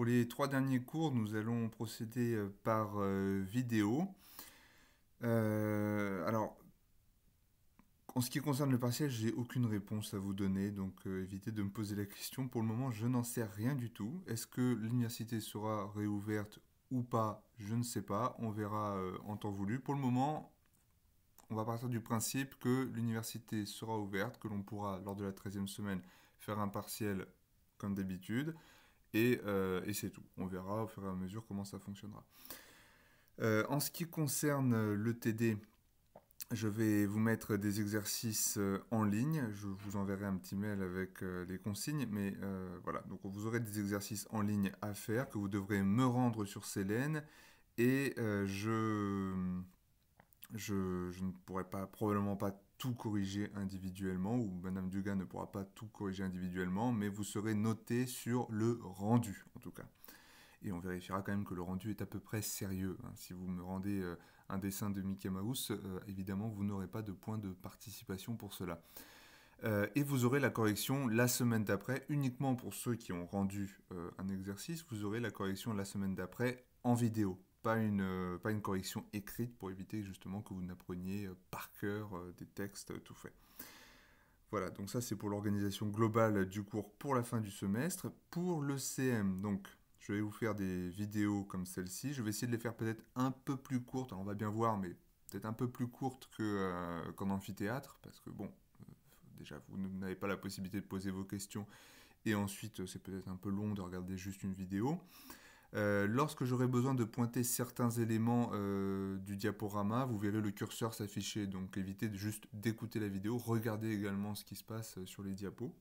Pour les trois derniers cours, nous allons procéder euh, par euh, vidéo. Euh, alors, en ce qui concerne le partiel, j'ai aucune réponse à vous donner, donc évitez de me poser la question. Pour le moment, je n'en sais rien du tout. Est-ce que l'université sera réouverte ou pas Je ne sais pas. On verra en temps voulu. Pour le moment, on va partir du principe que l'université sera ouverte, que l'on pourra, lors de la 13e semaine, faire un partiel comme d'habitude. Euh, et, c'est tout. On verra au fur et à mesure comment ça fonctionnera. Euh, en ce qui concerne euh, le TD, je vais vous mettre des exercices en ligne. Je vous enverrai un petit mail avec les consignes, mais voilà. Donc vous aurez des exercices en ligne à faire que vous devrez me rendre sur Célène et je, je, ne pourrai pas probablement pas tout corriger individuellement, ou Madame Dugas ne pourra pas tout corriger individuellement, mais vous serez noté sur le rendu, en tout cas. Et on vérifiera quand même que le rendu est à peu près sérieux. Hein. Si vous me rendez euh, un dessin de Mickey Mouse, euh, évidemment, vous n'aurez pas de point de participation pour cela. Euh, et vous aurez la correction la semaine d'après, uniquement pour ceux qui ont rendu un exercice, vous aurez la correction la semaine d'après en vidéo pas une, euh, pas une correction écrite pour éviter justement que vous n'appreniez euh, par cœur euh, des textes tout faits. Voilà, donc ça c'est pour l'organisation globale du cours pour la fin du semestre. Pour le CM, donc je vais vous faire des vidéos comme celle-ci. Je vais essayer de les faire peut-être un peu plus courtes, alors on va bien voir, mais peut-être un peu plus courtes qu'en amphithéâtre, parce que bon, déjà vous n'avez pas la possibilité de poser vos questions, et ensuite c'est peut-être un peu long de regarder juste une vidéo. Euh, lorsque j'aurai besoin de pointer certains éléments euh, du diaporama, vous verrez le curseur s'afficher, donc évitez juste d'écouter la vidéo, regardez également ce qui se passe euh, sur les diapos.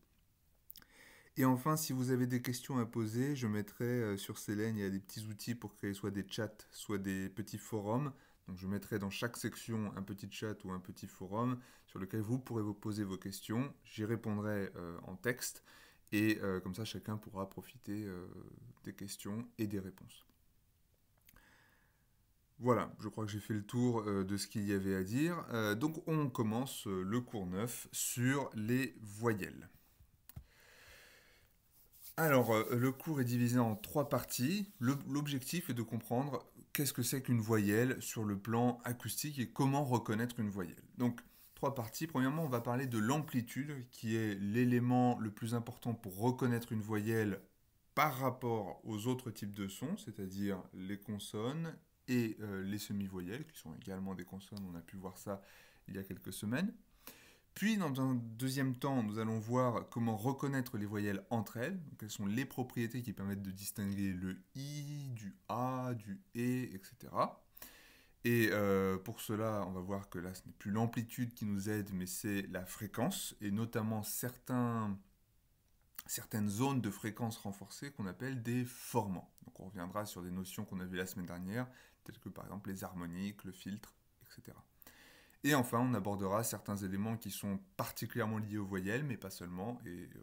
Et enfin, si vous avez des questions à poser, je mettrai sur Selene, il y a des petits outils pour créer soit des chats, soit des petits forums. Donc je mettrai dans chaque section un petit chat ou un petit forum sur lequel vous pourrez vous poser vos questions. J'y répondrai en texte. Et euh, comme ça, chacun pourra profiter euh, des questions et des réponses. Voilà, je crois que j'ai fait le tour euh, de ce qu'il y avait à dire. donc on commence le cours 9 sur les voyelles. Alors, le cours est divisé en trois parties. L'objectif est de comprendre qu'est-ce que c'est qu'une voyelle sur le plan acoustique et comment reconnaître une voyelle. Donc, parties. Premièrement, on va parler de l'amplitude, qui est l'élément le plus important pour reconnaître une voyelle par rapport aux autres types de sons, c'est-à-dire les consonnes et euh, les semi-voyelles, qui sont également des consonnes, on a pu voir ça il y a quelques semaines. Puis, dans un deuxième temps, nous allons voir comment reconnaître les voyelles entre elles, quelles sont les propriétés qui permettent de distinguer le i, du a, du e, etc. Et euh, pour cela, on va voir que là, ce n'est plus l'amplitude qui nous aide, mais c'est la fréquence, et notamment certains, certaines zones de fréquence renforcées qu'on appelle des formants. Donc on reviendra sur des notions qu'on a vues la semaine dernière, telles que par exemple les harmoniques, le filtre, etc. Et enfin, on abordera certains éléments qui sont particulièrement liés aux voyelles, mais pas seulement, et euh,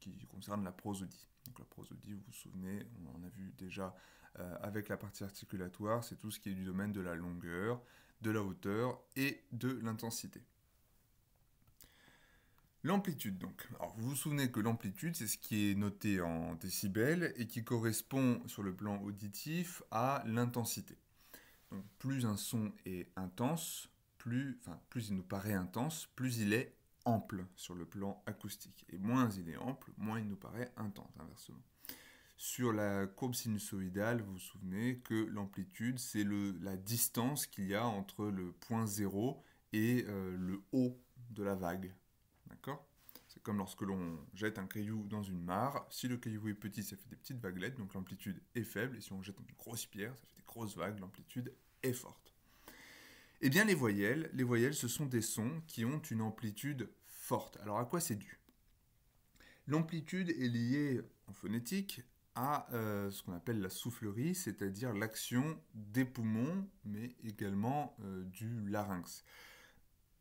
qui concernent la prosodie. Donc la prosodie, vous vous souvenez, on en a vu déjà euh, avec la partie articulatoire, c'est tout ce qui est du domaine de la longueur, de la hauteur et de l'intensité. L'amplitude donc. vous vous souvenez que l'amplitude c'est ce qui est noté en décibels et qui correspond sur le plan auditif à l'intensité. Donc plus un son est intense, plus, plus il nous paraît intense, plus il est ample sur le plan acoustique. Et moins il est ample, moins il nous paraît intense inversement. Sur la courbe sinusoïdale, vous vous souvenez que l'amplitude, c'est la distance qu'il y a entre le point zéro et euh, le haut de la vague. D'accord C'est comme lorsque l'on jette un caillou dans une mare. Si le caillou est petit, ça fait des petites vaguelettes, donc l'amplitude est faible. Et si on jette une grosse pierre, ça fait des grosses vagues, l'amplitude est forte. Eh bien, les voyelles, les voyelles, ce sont des sons qui ont une amplitude forte. Alors, à quoi c'est dû L'amplitude est liée en phonétique à euh, ce qu'on appelle la soufflerie, c'est-à-dire l'action des poumons, mais également euh, du larynx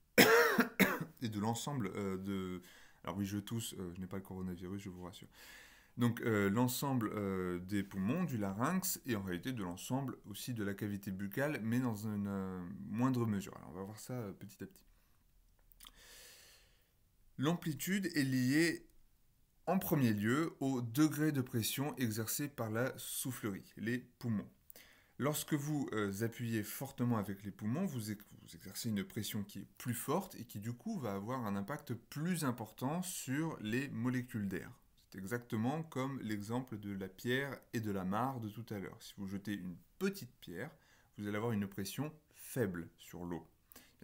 et de l'ensemble euh, de. Alors oui, je tousse, je n'ai pas le coronavirus, je vous rassure. Donc l'ensemble des poumons, du larynx et en réalité de l'ensemble aussi de la cavité buccale, mais dans une moindre mesure. Alors on va voir ça petit à petit. L'amplitude est liée en premier lieu, au degré de pression exercé par la soufflerie, les poumons. Lorsque vous euh, appuyez fortement avec les poumons, vous, exercez une pression qui est plus forte et qui du coup va avoir un impact plus important sur les molécules d'air. C'est exactement comme l'exemple de la pierre et de la mare de tout à l'heure. Si vous jetez une petite pierre, vous allez avoir une pression faible sur l'eau.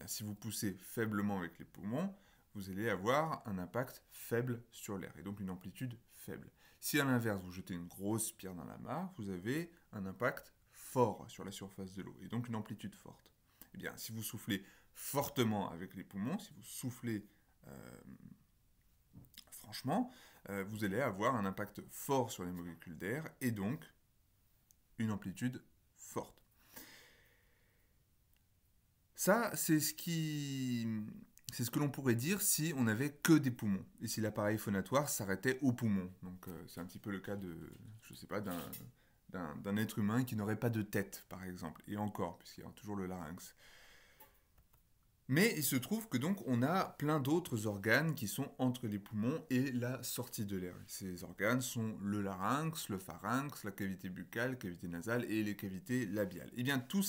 Si vous poussez faiblement avec les poumons, vous allez avoir un impact faible sur l'air, et donc une amplitude faible. Si à l'inverse, vous jetez une grosse pierre dans la mare, vous avez un impact fort sur la surface de l'eau, et donc une amplitude forte. Eh bien, si vous soufflez fortement avec les poumons, si vous soufflez euh, franchement, euh, vous allez avoir un impact fort sur les molécules d'air, et donc une amplitude forte. Ça, c'est ce qui c'est ce que l'on pourrait dire si on n'avait que des poumons et si l'appareil phonatoire s'arrêtait aux poumons. Donc euh, c'est un petit peu le cas de, je sais pas, d'un être humain qui n'aurait pas de tête, par exemple, et encore, puisqu'il y a toujours le larynx. Mais il se trouve que donc on a plein d'autres organes qui sont entre les poumons et la sortie de l'air. Ces organes sont le larynx, le pharynx, la cavité buccale, la cavité nasale et les cavités labiales. Et eh bien tous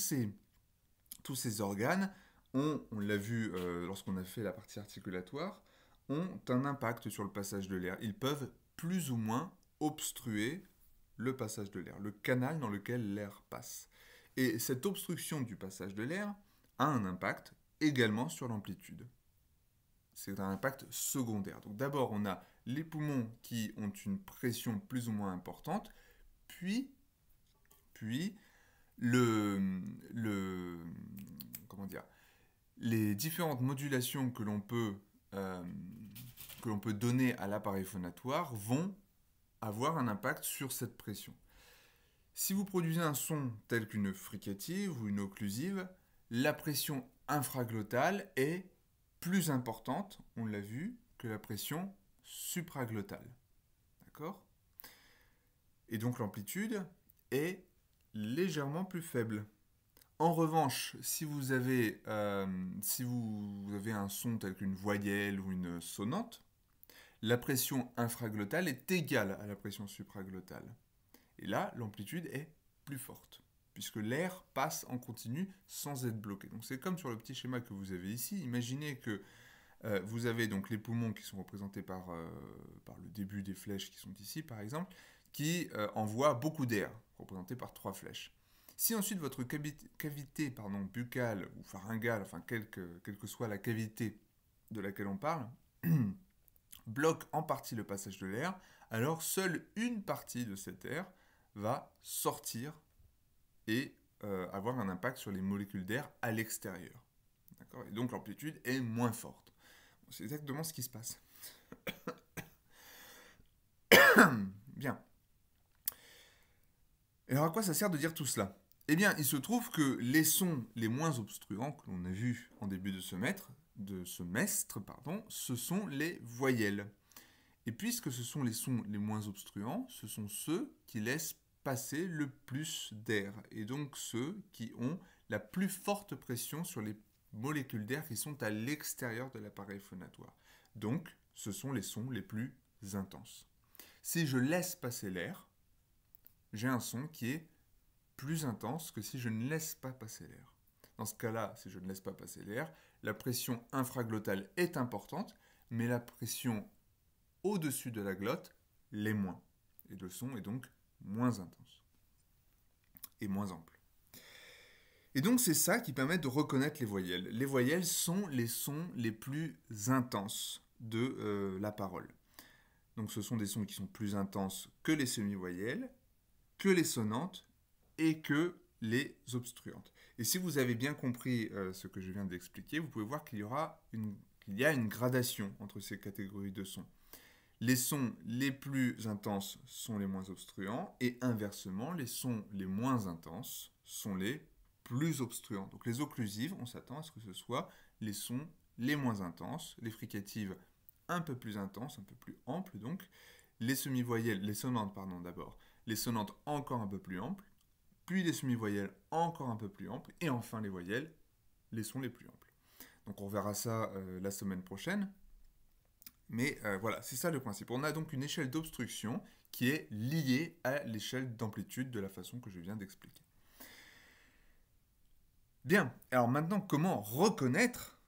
ces organes on l'a vu euh, lorsqu'on a fait la partie articulatoire, ont un impact sur le passage de l'air. Ils peuvent plus ou moins obstruer le passage de l'air, le canal dans lequel l'air passe. Et cette obstruction du passage de l'air a un impact également sur l'amplitude. C'est un impact secondaire. Donc d'abord, on a les poumons qui ont une pression plus ou moins importante, puis, puis le, le, comment dire, les différentes modulations que l'on peut, euh, peut donner à l'appareil phonatoire vont avoir un impact sur cette pression. Si vous produisez un son tel qu'une fricative ou une occlusive, la pression infraglottale est plus importante, on l'a vu, que la pression supraglottale. D'accord Et donc l'amplitude est légèrement plus faible. En revanche, si vous avez, euh, un son avec une voyelle ou une sonante, la pression infraglottale est égale à la pression supraglottale. Et là, l'amplitude est plus forte, puisque l'air passe en continu sans être bloqué. Donc c'est comme sur le petit schéma que vous avez ici. Imaginez que euh, vous avez donc les poumons qui sont représentés euh, par, le début des flèches qui sont ici, par exemple, qui envoient beaucoup d'air, représenté par trois flèches. Si ensuite votre cavité pardon, buccale ou pharyngale, enfin quelle que, que soit la cavité de laquelle on parle, bloque en partie le passage de l'air, alors seule une partie de cet air va sortir et euh, avoir un impact sur les molécules d'air à l'extérieur. Et donc l'amplitude est moins forte. C'est exactement ce qui se passe. Bien. alors à quoi ça sert de dire tout cela eh bien, il se trouve que les sons les moins obstruants que l'on a vus en début de semestre, de semestre pardon, ce sont les voyelles. Et puisque ce sont les sons les moins obstruants, ce sont ceux qui laissent passer le plus d'air, et donc ceux qui ont la plus forte pression sur les molécules d'air qui sont à l'extérieur de l'appareil phonatoire. Donc, ce sont les sons les plus intenses. Si je laisse passer l'air, j'ai un son qui est plus intense que si je ne laisse pas passer l'air. Dans ce cas-là, si je ne laisse pas passer l'air, la pression infraglottale est importante, mais la pression au-dessus de la glotte l'est moins. Et le son est donc moins intense et moins ample. Et donc c'est ça qui permet de reconnaître les voyelles. Les voyelles sont les sons les plus intenses de euh, la parole. Donc ce sont des sons qui sont plus intenses que les semi-voyelles, que les sonantes et que les obstruantes. Et si vous avez bien compris euh, ce que je viens d'expliquer, vous pouvez voir qu'il y, aura une, y a une gradation entre ces catégories de sons. Les sons les plus intenses sont les moins obstruants et inversement, les sons les moins intenses sont les plus obstruants. Donc les occlusives, on s'attend à ce que ce soit les sons les moins intenses, les fricatives un peu plus intenses, un peu plus amples donc, les semi-voyelles, les sonantes pardon d'abord, les sonantes encore un peu plus amples, puis les semi-voyelles encore un peu plus amples, et enfin les voyelles, les sons les plus amples. Donc on verra ça euh, la semaine prochaine. Mais euh, voilà, c'est ça le principe. On a donc une échelle d'obstruction qui est liée à l'échelle d'amplitude de la façon que je viens d'expliquer. Bien, alors maintenant comment reconnaître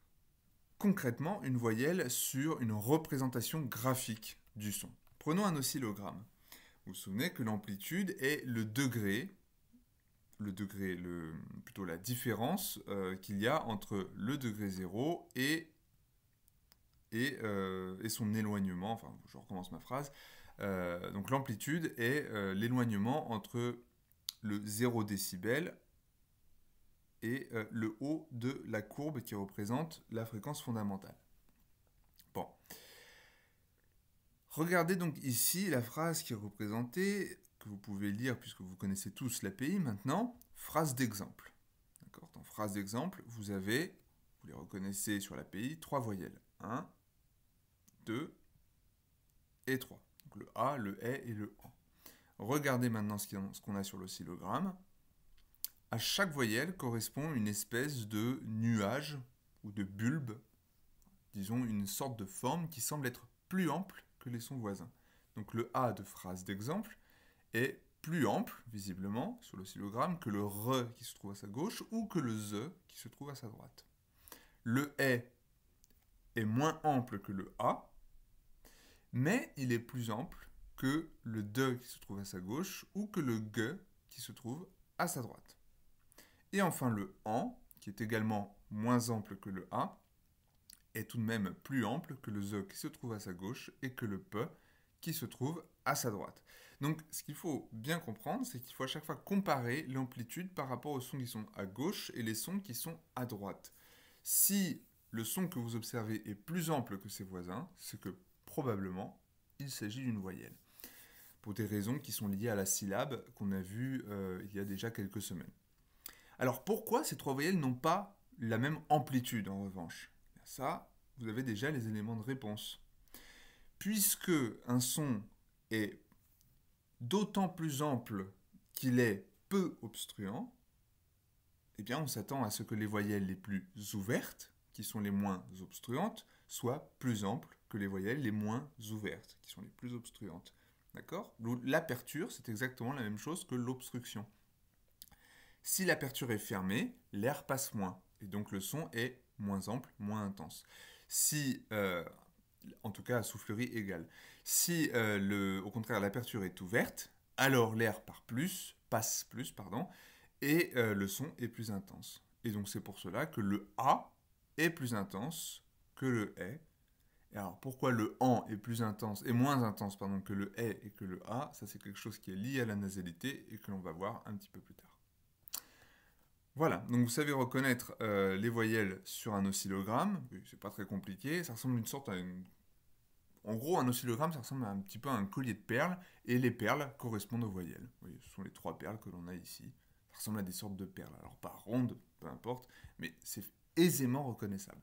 concrètement une voyelle sur une représentation graphique du son Prenons un oscillogramme. Vous vous souvenez que l'amplitude est le degré le degré, le, plutôt la différence euh, qu'il y a entre le degré 0 et, euh, et, son éloignement, enfin je recommence ma phrase, euh, donc l'amplitude est l'éloignement entre le 0 décibel et le haut de la courbe qui représente la fréquence fondamentale. Bon. Regardez donc ici la phrase qui est représentée vous pouvez lire puisque vous connaissez tous l'API maintenant, phrase d'exemple. Dans phrase d'exemple, vous avez, vous les reconnaissez sur l'API, trois voyelles. 1, 2 et 3. le A, le E et le A. Regardez maintenant ce qu'on a sur l'oscillogramme. À chaque voyelle correspond une espèce de nuage ou de bulbe, disons une sorte de forme qui semble être plus ample que les sons voisins. Donc le A de phrase d'exemple est plus ample, visiblement, sur l'oscillogramme, que le r qui se trouve à sa gauche ou que le z qui se trouve à sa droite. Le E est moins ample que le A, mais il est plus ample que le d qui se trouve à sa gauche ou que le g qui se trouve à sa droite. Et enfin le AN, qui est également moins ample que le A, est tout de même plus ample que le z qui se trouve à sa gauche et que le p qui se trouve à sa droite. Donc ce qu'il faut bien comprendre, c'est qu'il faut à chaque fois comparer l'amplitude par rapport aux sons qui sont à gauche et les sons qui sont à droite. Si le son que vous observez est plus ample que ses voisins, c'est que probablement il s'agit d'une voyelle, pour des raisons qui sont liées à la syllabe qu'on a vue euh, il y a déjà quelques semaines. Alors pourquoi ces trois voyelles n'ont pas la même amplitude en revanche Ça, vous avez déjà les éléments de réponse puisque un son est d'autant plus ample qu'il est peu obstruant, eh bien on s'attend à ce que les voyelles les plus ouvertes, qui sont les moins obstruantes, soient plus amples que les voyelles les moins ouvertes, qui sont les plus obstruantes. D'accord L'aperture, c'est exactement la même chose que l'obstruction. Si l'aperture est fermée, l'air passe moins, et donc le son est moins ample, moins intense. Si euh, en tout cas à soufflerie égale. Si euh, le, au contraire l'aperture est ouverte, alors l'air par plus, passe plus, pardon, et euh, le son est plus intense. Et donc c'est pour cela que le A est plus intense que le E. alors pourquoi le AN est plus intense et moins intense pardon, que le E et que le A Ça c'est quelque chose qui est lié à la nasalité et que l'on va voir un petit peu plus tard. Voilà, donc vous savez reconnaître euh, les voyelles sur un oscillogramme, c'est pas très compliqué, ça ressemble une sorte à En gros, un oscillogramme, ça ressemble un petit peu à un collier de perles, et les perles correspondent aux voyelles. ce sont les trois perles que l'on a ici. Ça ressemble à des sortes de perles, alors pas rondes, peu importe, mais c'est aisément reconnaissable.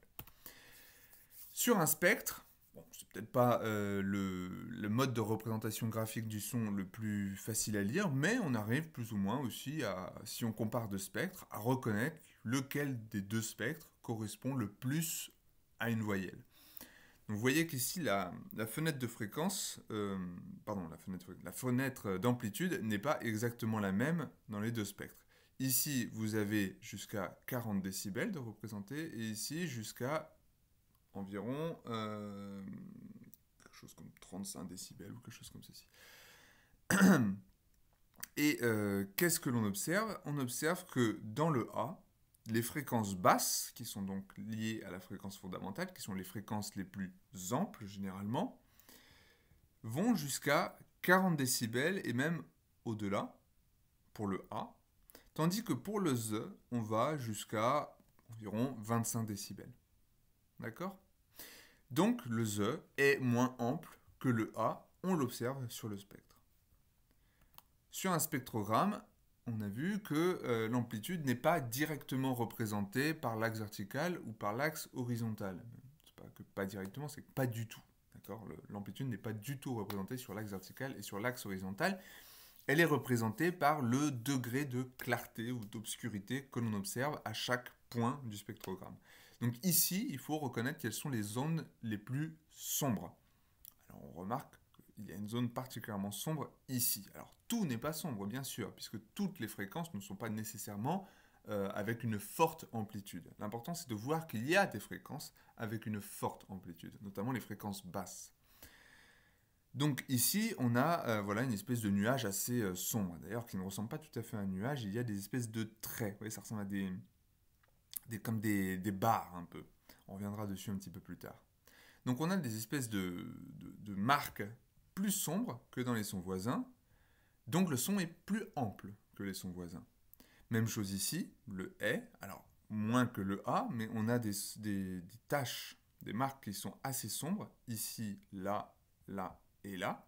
Sur un spectre, Bon, c'est peut-être pas euh, le, mode de représentation graphique du son le plus facile à lire, mais on arrive plus ou moins aussi à, si on compare deux spectres, à reconnaître lequel des deux spectres correspond le plus à une voyelle. vous voyez qu'ici la, fenêtre de fréquence, euh, pardon, la fenêtre, la fenêtre d'amplitude n'est pas exactement la même dans les deux spectres. Ici, vous avez jusqu'à 40 décibels de représenter, et ici jusqu'à environ, euh, quelque chose comme 35 décibels ou quelque chose comme ceci. Et euh, qu'est-ce que l'on observe On observe que dans le A, les fréquences basses, qui sont donc liées à la fréquence fondamentale, qui sont les fréquences les plus amples généralement, vont jusqu'à 40 décibels et même au-delà pour le A, tandis que pour le Z, on va jusqu'à environ 25 décibels. D'accord Donc le the est moins ample que le a, on l'observe sur le spectre. Sur un spectrogramme, on a vu que euh, l'amplitude n'est pas directement représentée par l'axe vertical ou par l'axe horizontal. C'est pas que pas directement, c'est pas du tout. L'amplitude n'est pas du tout représentée sur l'axe vertical et sur l'axe horizontal. Elle est représentée par le degré de clarté ou d'obscurité que l'on observe à chaque point du spectrogramme. Donc ici, il faut reconnaître quelles sont les zones les plus sombres. Alors on remarque qu'il y a une zone particulièrement sombre ici. Alors tout n'est pas sombre, bien sûr, puisque toutes les fréquences ne sont pas nécessairement euh, avec une forte amplitude. L'important, c'est de voir qu'il y a des fréquences avec une forte amplitude, notamment les fréquences basses. Donc ici, on a euh, voilà, une espèce de nuage assez euh, sombre, d'ailleurs, qui ne ressemble pas tout à fait à un nuage. Il y a des espèces de traits. Vous voyez, ça ressemble à des, comme des, barres, un peu. On reviendra dessus un petit peu plus tard. Donc on a des espèces de, marques plus sombres que dans les sons voisins, donc le son est plus ample que les sons voisins. Même chose ici, le est, alors moins que le A, mais on a des, des, des taches, des marques qui sont assez sombres, ici, là, là et là,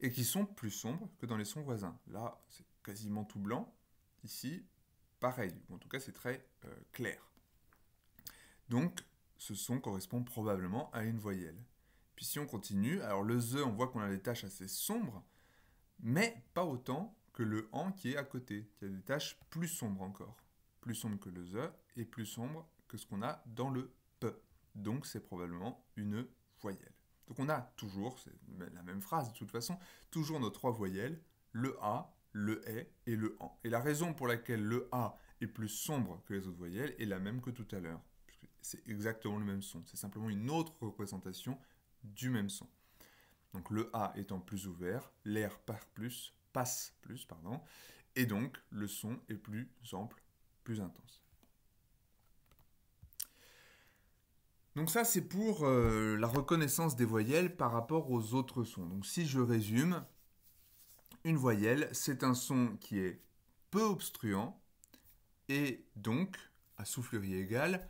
et qui sont plus sombres que dans les sons voisins. Là, c'est quasiment tout blanc, ici, pareil, en tout cas c'est très euh, clair. Donc ce son correspond probablement à une voyelle. Puis si on continue, alors le ze, on voit qu'on a des taches assez sombres, mais pas autant que le an qui est à côté, qui a des taches plus sombres encore. Plus sombres que le ze et plus sombres que ce qu'on a dans le p. Donc c'est probablement une voyelle. Donc on a toujours, c'est la même phrase de toute façon, toujours nos trois voyelles, le A, le est et le en. Et la raison pour laquelle le a est plus sombre que les autres voyelles est la même que tout à l'heure. C'est exactement le même son. C'est simplement une autre représentation du même son. Donc le a étant plus ouvert, l'air plus, passe plus, pardon, et donc le son est plus ample, plus intense. Donc ça, c'est pour euh, la reconnaissance des voyelles par rapport aux autres sons. Donc si je résume, une voyelle, c'est un son qui est peu obstruant et donc, à soufflerie égale,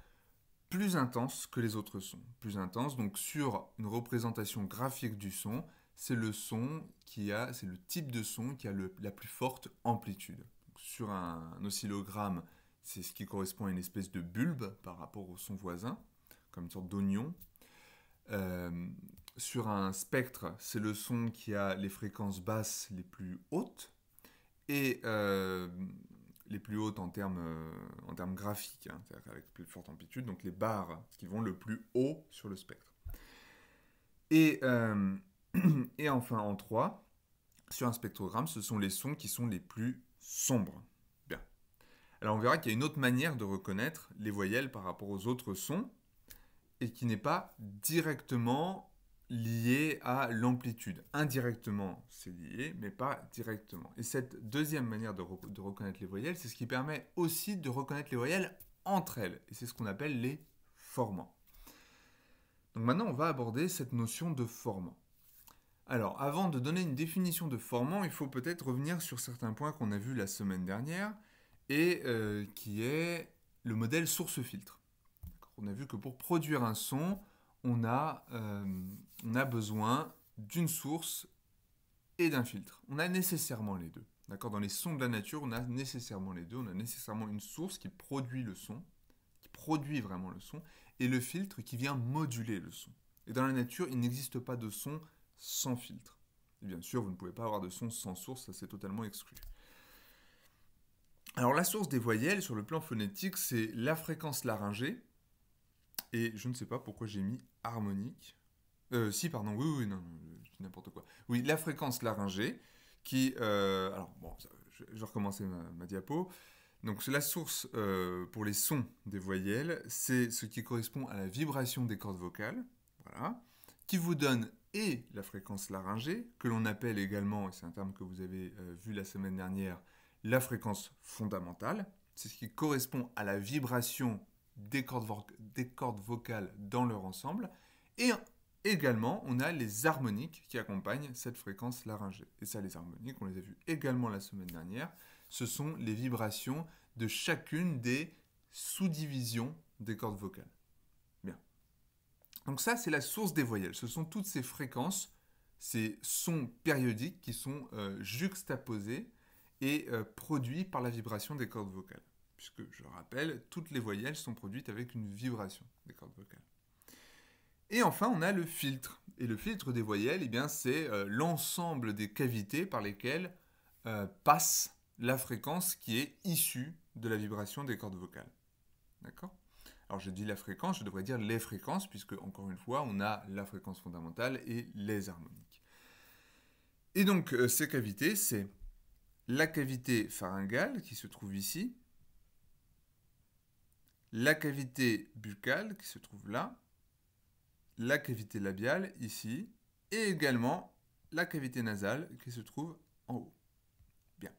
plus intense que les autres sons. Plus intense, donc sur une représentation graphique du son, c'est le son qui a, c'est le type de son qui a la plus forte amplitude. sur un, oscillogramme, c'est ce qui correspond à une espèce de bulbe par rapport au son voisin, comme une sorte d'oignon. Euh, sur un spectre, c'est le son qui a les fréquences basses les plus hautes et euh, les plus hautes en termes, euh, graphiques, hein, c'est-à-dire avec plus forte amplitude, donc les barres qui vont le plus haut sur le spectre. Et, euh, et enfin en 3, sur un spectrogramme, ce sont les sons qui sont les plus sombres. Bien. Alors on verra qu'il y a une autre manière de reconnaître les voyelles par rapport aux autres sons et qui n'est pas directement lié à l'amplitude. Indirectement, c'est lié, mais pas directement. Et cette deuxième manière de, reconnaître les voyelles, c'est ce qui permet aussi de reconnaître les voyelles entre elles. Et c'est ce qu'on appelle les formants. Donc maintenant, on va aborder cette notion de formant. Alors, avant de donner une définition de formant, il faut peut-être revenir sur certains points qu'on a vus la semaine dernière, et euh, qui est le modèle source-filtre. On a vu que pour produire un son, euh, on a, besoin d'une source et d'un filtre. On a nécessairement les deux. Dans les sons de la nature, on a nécessairement les deux. On a nécessairement une source qui produit le son, qui produit vraiment le son, et le filtre qui vient moduler le son. Et dans la nature, il n'existe pas de son sans filtre. bien sûr, vous ne pouvez pas avoir de son sans source, ça c'est totalement exclu. Alors la source des voyelles sur le plan phonétique, c'est la fréquence laryngée, et je ne sais pas pourquoi j'ai mis harmonique. Euh, si, pardon, oui, oui, non, je dis n'importe quoi. Oui, la fréquence laryngée, qui... Euh, alors, bon, je, vais recommencer ma, diapo. Donc, c'est la source euh, pour les sons des voyelles, c'est ce qui correspond à la vibration des cordes vocales, voilà, qui vous donne et la fréquence laryngée, que l'on appelle également, et c'est un terme que vous avez vu la semaine dernière, la fréquence fondamentale. C'est ce qui correspond à la vibration des cordes, vocales dans leur ensemble. Et également, on a les harmoniques qui accompagnent cette fréquence laryngée. Et ça, les harmoniques, on les a vues également la semaine dernière. Ce sont les vibrations de chacune des sous-divisions des cordes vocales. Bien. Donc ça, c'est la source des voyelles. Ce sont toutes ces fréquences, ces sons périodiques qui sont euh, juxtaposés et euh, produits par la vibration des cordes vocales puisque je rappelle, toutes les voyelles sont produites avec une vibration des cordes vocales. Et enfin, on a le filtre. Et le filtre des voyelles, eh bien, c'est euh, l'ensemble des cavités par lesquelles euh, passe la fréquence qui est issue de la vibration des cordes vocales. D'accord Alors je dis la fréquence, je devrais dire les fréquences, puisque encore une fois, on a la fréquence fondamentale et les harmoniques. Et donc, euh, ces cavités, c'est la cavité pharyngale qui se trouve ici, la cavité buccale qui se trouve là, la cavité labiale ici, et également la cavité nasale qui se trouve en haut. Bien.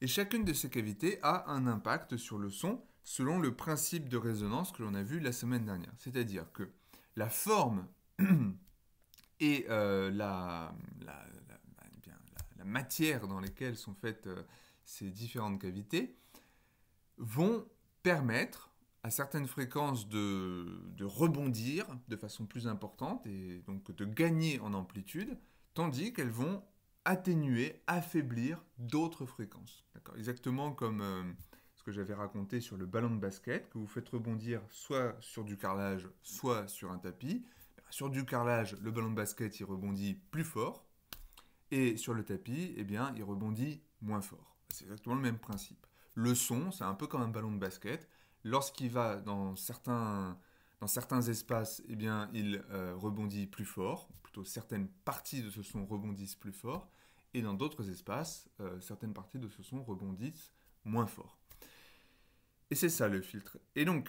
Et chacune de ces cavités a un impact sur le son selon le principe de résonance que l'on a vu la semaine dernière. C'est-à-dire que la forme et euh, eh la, matière dans lesquelles sont faites euh, ces différentes cavités vont permettre à certaines fréquences de, rebondir de façon plus importante et donc de gagner en amplitude, tandis qu'elles vont atténuer, affaiblir d'autres fréquences. Exactement comme euh, ce que j'avais raconté sur le ballon de basket, que vous faites rebondir soit sur du carrelage, soit sur un tapis. Bah, sur du carrelage, le ballon de basket, il rebondit plus fort, et sur le tapis, eh bien, il rebondit moins fort. C'est exactement le même principe. Le son, c'est un peu comme un ballon de basket lorsqu'il va dans certains, espaces, eh il euh, rebondit plus fort, plutôt certaines parties de ce son rebondissent plus fort, et dans d'autres espaces, euh, certaines parties de ce son rebondissent moins fort. Et c'est ça le filtre. Et donc,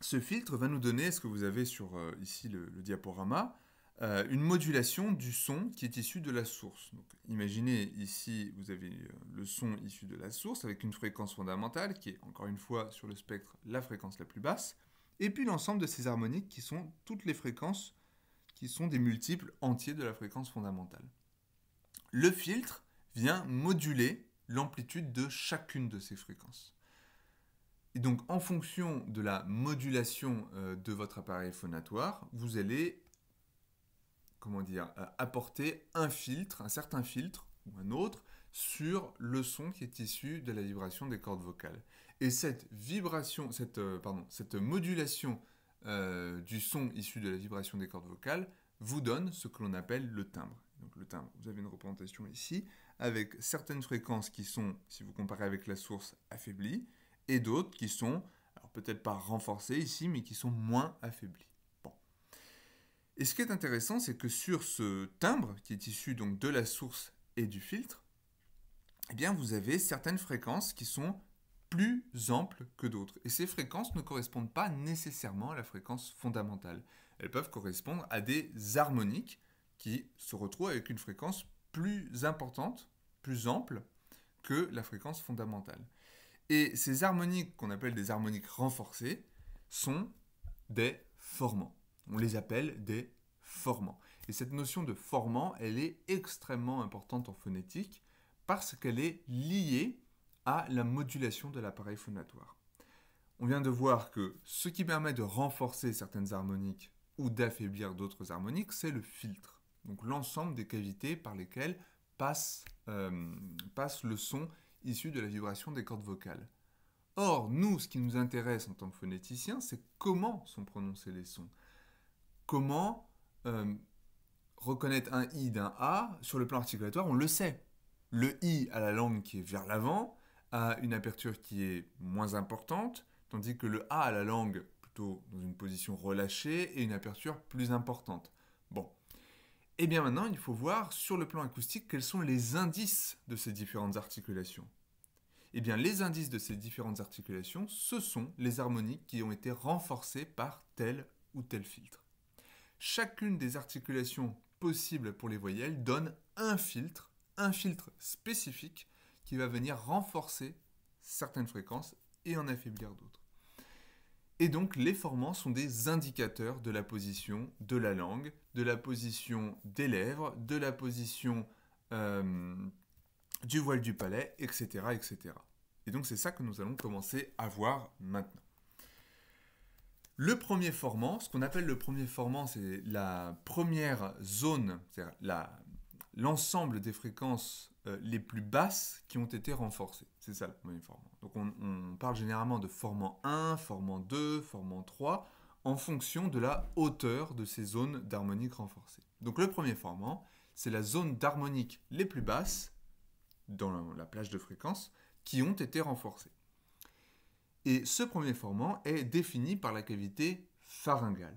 ce filtre va nous donner, ce que vous avez sur euh, ici le diaporama, euh, une modulation du son qui est issu de la source. imaginez ici, vous avez euh, le son issu de la source avec une fréquence fondamentale qui est encore une fois sur le spectre la fréquence la plus basse, et puis l'ensemble de ces harmoniques qui sont toutes les fréquences qui sont des multiples entiers de la fréquence fondamentale. Le filtre vient moduler l'amplitude de chacune de ces fréquences. Et donc en fonction de la modulation euh, de votre appareil phonatoire, vous allez comment dire, euh, apporter un filtre, un certain filtre ou un autre sur le son qui est issu de la vibration des cordes vocales. Et cette vibration, cette, euh, pardon, cette modulation euh, du son issu de la vibration des cordes vocales vous donne ce que l'on appelle le timbre. Donc le timbre, vous avez une représentation ici avec certaines fréquences qui sont, si vous comparez avec la source, affaiblies et d'autres qui sont, alors peut-être pas renforcées ici, mais qui sont moins affaiblies. Et ce qui est intéressant, c'est que sur ce timbre, qui est issu donc de la source et du filtre, eh bien vous avez certaines fréquences qui sont plus amples que d'autres. Et ces fréquences ne correspondent pas nécessairement à la fréquence fondamentale. Elles peuvent correspondre à des harmoniques qui se retrouvent avec une fréquence plus importante, plus ample que la fréquence fondamentale. Et ces harmoniques qu'on appelle des harmoniques renforcées sont des formants. On les appelle des formants. Et cette notion de formant, elle est extrêmement importante en phonétique parce qu'elle est liée à la modulation de l'appareil phonatoire. On vient de voir que ce qui permet de renforcer certaines harmoniques ou d'affaiblir d'autres harmoniques, c'est le filtre. Donc l'ensemble des cavités par lesquelles passe, euh, le son issu de la vibration des cordes vocales. Or, nous, ce qui nous intéresse en tant que phonéticiens, c'est comment sont prononcés les sons comment euh, reconnaître un i d'un a sur le plan articulatoire, on le sait. Le i à la langue qui est vers l'avant, a une aperture qui est moins importante, tandis que le a à la langue plutôt dans une position relâchée et une aperture plus importante. Bon. Et eh bien maintenant, il faut voir sur le plan acoustique quels sont les indices de ces différentes articulations. Et eh bien, les indices de ces différentes articulations, ce sont les harmoniques qui ont été renforcées par tel ou tel filtre. Chacune des articulations possibles pour les voyelles donne un filtre, un filtre spécifique qui va venir renforcer certaines fréquences et en affaiblir d'autres. Et donc les formants sont des indicateurs de la position de la langue, de la position des lèvres, de la position euh, du voile du palais, etc. etc. Et donc c'est ça que nous allons commencer à voir maintenant. Le premier formant, ce qu'on appelle le premier formant, c'est la première zone, c'est-à-dire l'ensemble des fréquences euh, les plus basses qui ont été renforcées. C'est ça le premier formant. Donc on, parle généralement de formant 1, formant 2, formant 3, en fonction de la hauteur de ces zones d'harmonique renforcées. Donc le premier formant, c'est la zone d'harmonique les plus basses, dans la plage de fréquences, qui ont été renforcées. Et ce premier formant est défini par la cavité pharyngale.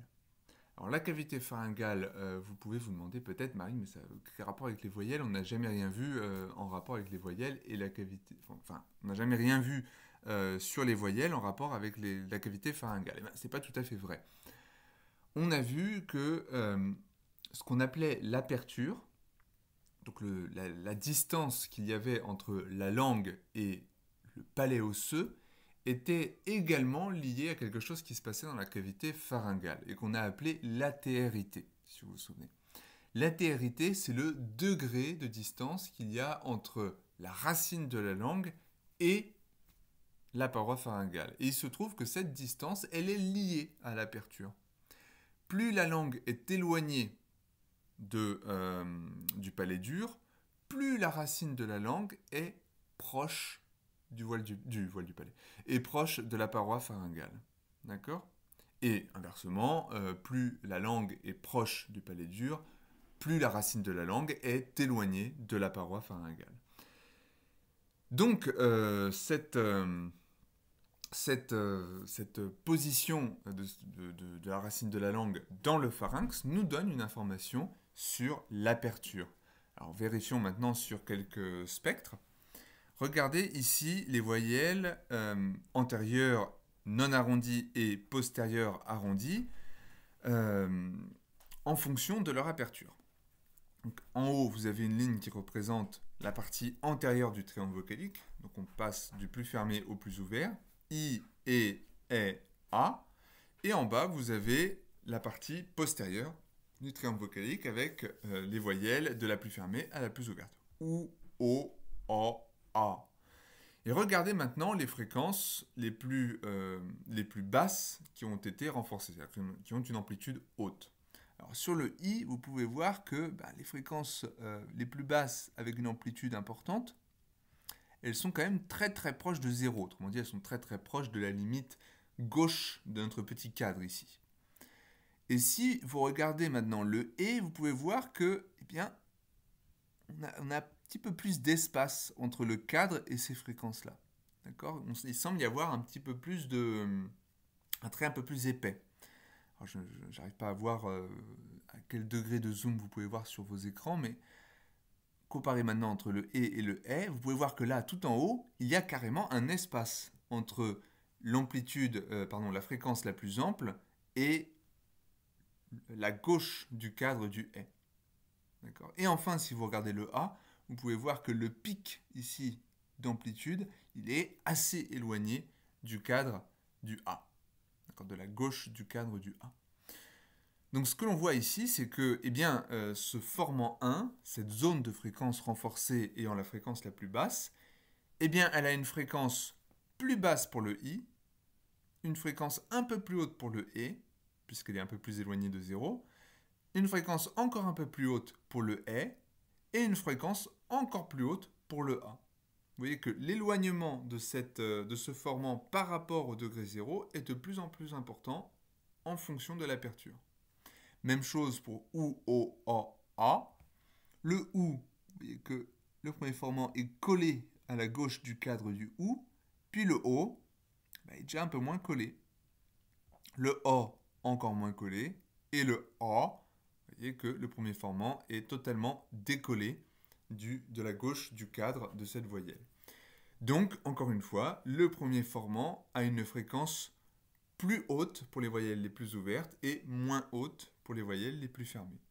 Alors la cavité pharyngale, euh, vous pouvez vous demander peut-être, Marie, mais ça quel rapport avec les voyelles On n'a jamais rien vu euh, en rapport avec les voyelles et la cavité. Enfin, on n'a jamais rien vu euh, sur les voyelles en rapport avec la cavité pharyngale. Ce eh ben, c'est pas tout à fait vrai. On a vu que ce qu'on appelait l'aperture, donc la, distance qu'il y avait entre la langue et le palais osseux, était également lié à quelque chose qui se passait dans la cavité pharyngale et qu'on a appelé latérité, si vous vous souvenez. Latérité, c'est le degré de distance qu'il y a entre la racine de la langue et la paroi pharyngale. Et il se trouve que cette distance, elle est liée à l'aperture. Plus la langue est éloignée de, euh, du palais dur, plus la racine de la langue est proche du voile du, voile du palais, est proche de la paroi pharyngale. D'accord Et inversement, euh, plus la langue est proche du palais dur, plus la racine de la langue est éloignée de la paroi pharyngale. Donc, euh, cette, euh, cette, cette, position de, de, la racine de la langue dans le pharynx nous donne une information sur l'aperture. Alors, vérifions maintenant sur quelques spectres. Regardez ici les voyelles euh, antérieures non arrondies et postérieures arrondies euh, en fonction de leur aperture. en haut, vous avez une ligne qui représente la partie antérieure du triangle vocalique. Donc on passe du plus fermé au plus ouvert. I, E, E, A. Et en bas, vous avez la partie postérieure du triangle vocalique avec euh, les voyelles de la plus fermée à la plus ouverte. OU, O, O, et regardez maintenant les fréquences les plus, euh, les plus basses qui ont été renforcées, qui ont une amplitude haute. Alors sur le I, vous pouvez voir que bah, les fréquences euh, les plus basses avec une amplitude importante, elles sont quand même très très proches de zéro. Autrement dit, elles sont très très proches de la limite gauche de notre petit cadre ici. Et si vous regardez maintenant le E, vous pouvez voir que, eh bien, on a, on a petit peu plus d'espace entre le cadre et ces fréquences-là. D'accord Il semble y avoir un petit peu plus de. Euh, un trait un peu plus épais. je n'arrive pas à voir euh, à quel degré de zoom vous pouvez voir sur vos écrans, mais comparé maintenant entre le et et le est, vous pouvez voir que là, tout en haut, il y a carrément un espace entre l'amplitude, euh, pardon, la fréquence la plus ample et la gauche du cadre du est. D'accord Et enfin, si vous regardez le A, vous pouvez voir que le pic ici d'amplitude, il est assez éloigné du cadre du A, de la gauche du cadre du A. Donc ce que l'on voit ici, c'est que eh bien, euh, ce formant 1, cette zone de fréquence renforcée ayant la fréquence la plus basse, eh bien, elle a une fréquence plus basse pour le I, une fréquence un peu plus haute pour le E, puisqu'elle est un peu plus éloignée de 0, une fréquence encore un peu plus haute pour le E, et une fréquence encore plus haute pour le A. Vous voyez que l'éloignement de, euh, de ce formant par rapport au degré 0 est de plus en plus important en fonction de l'aperture. Même chose pour OU, O, A, A. Le OU, vous voyez que le premier formant est collé à la gauche du cadre du OU, puis le O bah, est déjà un peu moins collé. Le O encore moins collé, et le A et que le premier formant est totalement décollé du, de la gauche du cadre de cette voyelle. Donc, encore une fois, le premier formant a une fréquence plus haute pour les voyelles les plus ouvertes et moins haute pour les voyelles les plus fermées.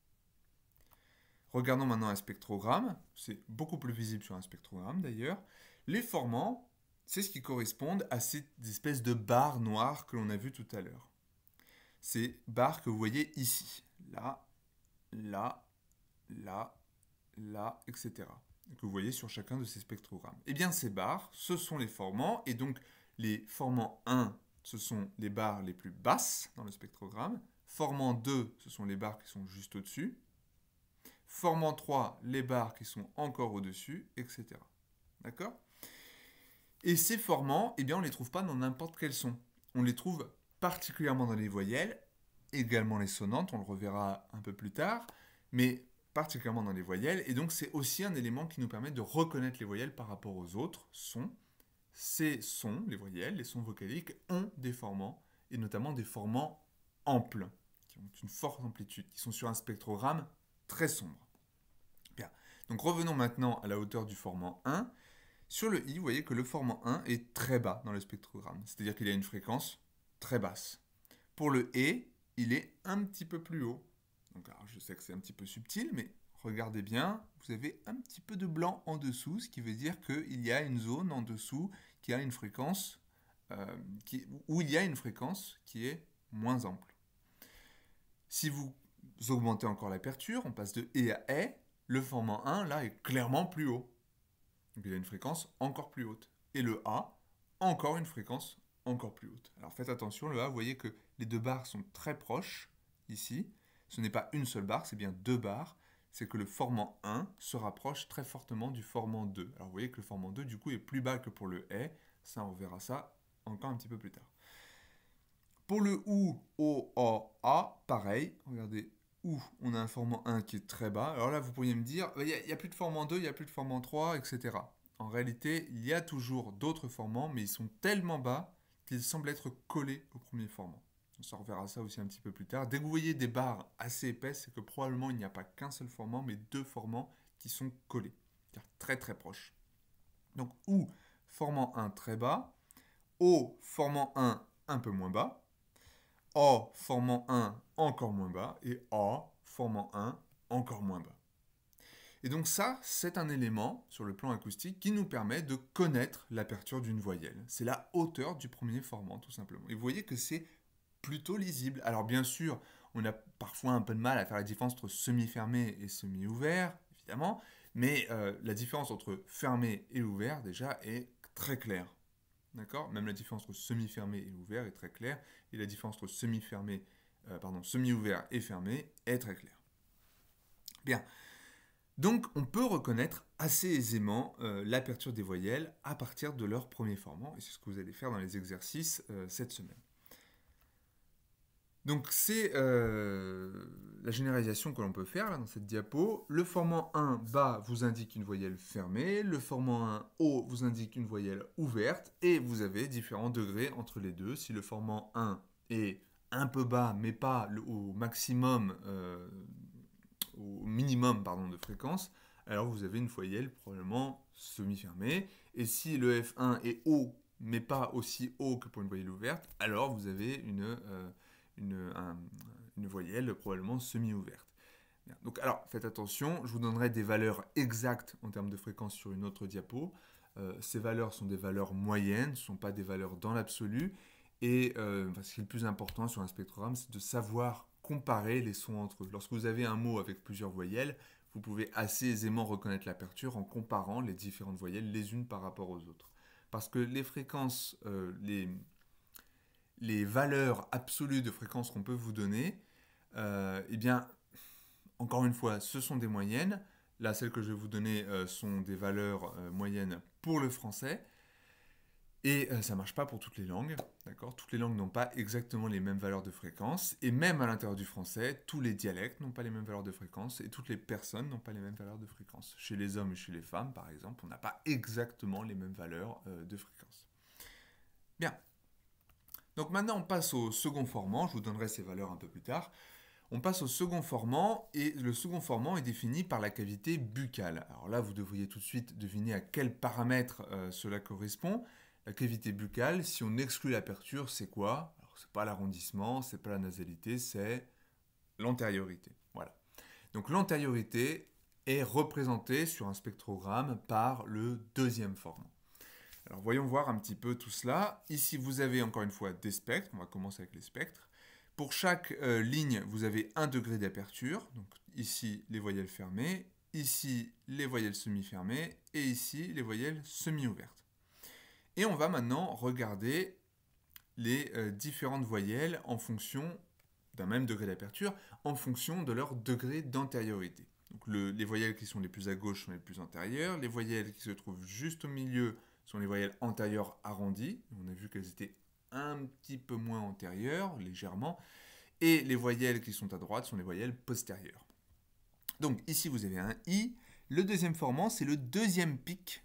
Regardons maintenant un spectrogramme, c'est beaucoup plus visible sur un spectrogramme d'ailleurs. Les formants, c'est ce qui correspond à ces espèces de barres noires que l'on a vues tout à l'heure. Ces barres que vous voyez ici, là, là, là, là, etc. Que vous voyez sur chacun de ces spectrogrammes. Eh bien, ces barres, ce sont les formants, et donc les formants 1, ce sont les barres les plus basses dans le spectrogramme. Formant 2, ce sont les barres qui sont juste au-dessus. Formant 3, les barres qui sont encore au-dessus, etc. D'accord Et ces formants, eh bien, on ne les trouve pas dans n'importe quel son. On les trouve particulièrement dans les voyelles également les sonantes, on le reverra un peu plus tard, mais particulièrement dans les voyelles, et donc c'est aussi un élément qui nous permet de reconnaître les voyelles par rapport aux autres sons. Ces sons, les voyelles, les sons vocaliques, ont des formants, et notamment des formants amples, qui ont une forte amplitude, qui sont sur un spectrogramme très sombre. Bien. Donc revenons maintenant à la hauteur du formant 1. Sur le i, vous voyez que le formant 1 est très bas dans le spectrogramme, c'est-à-dire qu'il a une fréquence très basse. Pour le e, il est un petit peu plus haut. Donc, je sais que c'est un petit peu subtil, mais regardez bien, vous avez un petit peu de blanc en dessous, ce qui veut dire qu'il y a une zone en dessous qui a une fréquence, euh, où il y a une fréquence qui est moins ample. Si vous augmentez encore l'aperture, on passe de E à E, le formant 1, là, est clairement plus haut. il y a une fréquence encore plus haute. Et le A, encore une fréquence encore plus haute. Alors faites attention le A, vous voyez que les deux barres sont très proches ici. Ce n'est pas une seule barre, c'est bien deux barres. C'est que le formant 1 se rapproche très fortement du formant 2. Alors vous voyez que le formant 2 du coup est plus bas que pour le E. Ça, on verra ça encore un petit peu plus tard. Pour le OU, O, O, A, pareil. Regardez, OU, on a un formant 1 qui est très bas. Alors là, vous pourriez me dire, il n'y a, plus de formant 2, il n'y a plus de formant 3, etc. En réalité, il y a toujours d'autres formants, mais ils sont tellement bas qu'il semble être collé au premier formant. On s'en reverra ça aussi un petit peu plus tard. Dès que vous voyez des barres assez épaisses, c'est que probablement il n'y a pas qu'un seul formant, mais deux formants qui sont collés, très très proches. Donc ou formant 1 très bas, O formant 1 un peu moins bas, O formant 1 encore moins bas, et A formant 1 encore moins bas. Et donc ça, c'est un élément sur le plan acoustique qui nous permet de connaître l'aperture d'une voyelle. C'est la hauteur du premier formant, tout simplement. Et vous voyez que c'est plutôt lisible. Alors bien sûr, on a parfois un peu de mal à faire la différence entre semi-fermé et semi-ouvert, évidemment, mais euh, la différence entre fermé et ouvert, déjà, est très claire. D'accord Même la différence entre semi-fermé et ouvert est très claire, et la différence entre semi-fermé, euh, pardon, semi-ouvert et fermé est très claire. Bien. Donc on peut reconnaître assez aisément euh, l'aperture des voyelles à partir de leur premier formant, et c'est ce que vous allez faire dans les exercices euh, cette semaine. Donc c'est euh, la généralisation que l'on peut faire dans cette diapo. Le formant 1 bas vous indique une voyelle fermée, le formant 1 haut vous indique une voyelle ouverte, et vous avez différents degrés entre les deux. Si le formant 1 est un peu bas, mais pas au maximum au minimum pardon, de fréquence, alors vous avez une voyelle probablement semi-fermée. Et si le F1 est haut, mais pas aussi haut que pour une voyelle ouverte, alors vous avez une, euh, une, voyelle probablement semi-ouverte. Donc alors faites attention, je vous donnerai des valeurs exactes en termes de fréquence sur une autre diapo. Euh, ces valeurs sont des valeurs moyennes, ne sont pas des valeurs dans l'absolu. Et euh, ce qui est le plus important sur un spectrogramme, c'est de savoir comparer les sons entre eux. Lorsque vous avez un mot avec plusieurs voyelles, vous pouvez assez aisément reconnaître l'aperture en comparant les différentes voyelles les unes par rapport aux autres. Parce que les fréquences, euh, les, valeurs absolues de fréquences qu'on peut vous donner, euh, eh bien, encore une fois, ce sont des moyennes. Là, celles que je vais vous donner euh, sont des valeurs euh, moyennes pour le français. Et ça euh, ça marche pas pour toutes les langues, d'accord Toutes les langues n'ont pas exactement les mêmes valeurs de fréquence, et même à l'intérieur du français, tous les dialectes n'ont pas les mêmes valeurs de fréquence, et toutes les personnes n'ont pas les mêmes valeurs de fréquence. Chez les hommes et chez les femmes, par exemple, on n'a pas exactement les mêmes valeurs euh, de fréquence. Bien. Donc maintenant, on passe au second formant, je vous donnerai ces valeurs un peu plus tard. On passe au second formant, et le second formant est défini par la cavité buccale. Alors là, vous devriez tout de suite deviner à quel paramètre euh, cela correspond. La cavité buccale, si on exclut l'aperture, c'est quoi Alors, c'est pas l'arrondissement, c'est pas la nasalité, c'est l'antériorité. Voilà. Donc l'antériorité est représentée sur un spectrogramme par le deuxième formant. Alors voyons voir un petit peu tout cela. Ici, vous avez encore une fois des spectres. On va commencer avec les spectres. Pour chaque euh, ligne, vous avez un degré d'aperture. Donc ici, les voyelles fermées. Ici, les voyelles semi-fermées. Et ici, les voyelles semi-ouvertes. Et on va maintenant regarder les euh, différentes voyelles en fonction d'un même degré d'aperture, en fonction de leur degré d'antériorité. les voyelles qui sont les plus à gauche sont les plus antérieures, les voyelles qui se trouvent juste au milieu sont les voyelles antérieures arrondies, on a vu qu'elles étaient un petit peu moins antérieures, légèrement, et les voyelles qui sont à droite sont les voyelles postérieures. Donc ici vous avez un i, le deuxième formant c'est le deuxième pic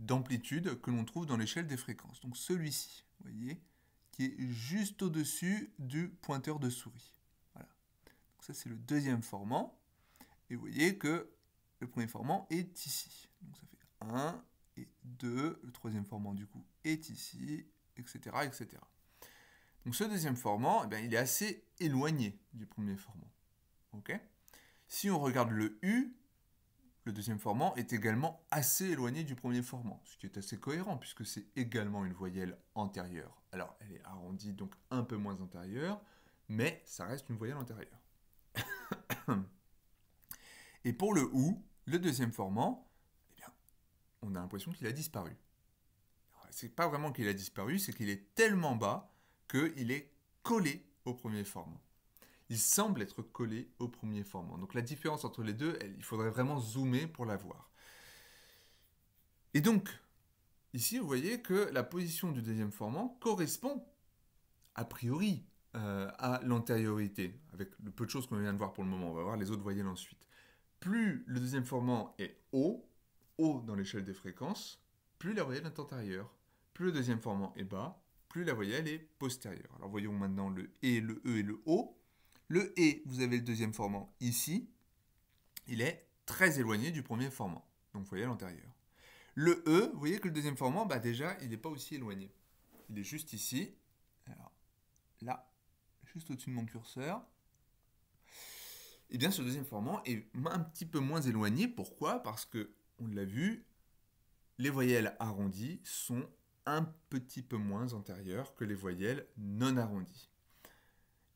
d'amplitude que l'on trouve dans l'échelle des fréquences. Donc celui-ci, vous voyez, qui est juste au-dessus du pointeur de souris. Voilà. Donc ça, c'est le deuxième formant. Et vous voyez que le premier formant est ici. Donc ça fait 1 et 2. Le troisième formant, du coup, est ici, etc. etc. Donc ce deuxième formant, eh il est assez éloigné du premier formant. Ok si on regarde le U, le deuxième formant est également assez éloigné du premier formant, ce qui est assez cohérent puisque c'est également une voyelle antérieure. Alors elle est arrondie, donc un peu moins antérieure, mais ça reste une voyelle antérieure. Et pour le OU, le deuxième formant, eh bien, on a l'impression qu'il a disparu. C'est pas vraiment qu'il a disparu, c'est qu'il est tellement bas qu'il est collé au premier formant il semble être collé au premier formant. Donc la différence entre les deux, il faudrait vraiment zoomer pour la voir. Et donc, ici, vous voyez que la position du deuxième formant correspond, a priori, euh, à l'antériorité, avec le peu de choses qu'on vient de voir pour le moment. On va voir les autres voyelles ensuite. Plus le deuxième formant est haut, haut dans l'échelle des fréquences, plus la voyelle est antérieure. Plus le deuxième formant est bas, plus la voyelle est postérieure. Alors voyons maintenant le E, le E et le O. Le E, vous avez le deuxième formant ici. Il est très éloigné du premier formant. Donc voyelle antérieure. Le e, vous voyez que le deuxième formant, bah déjà, il n'est pas aussi éloigné. Il est juste ici. Alors là, juste au-dessus de mon curseur. Et eh bien ce deuxième formant est un petit peu moins éloigné. Pourquoi Parce que, on l'a vu, les voyelles arrondies sont un petit peu moins antérieures que les voyelles non arrondies.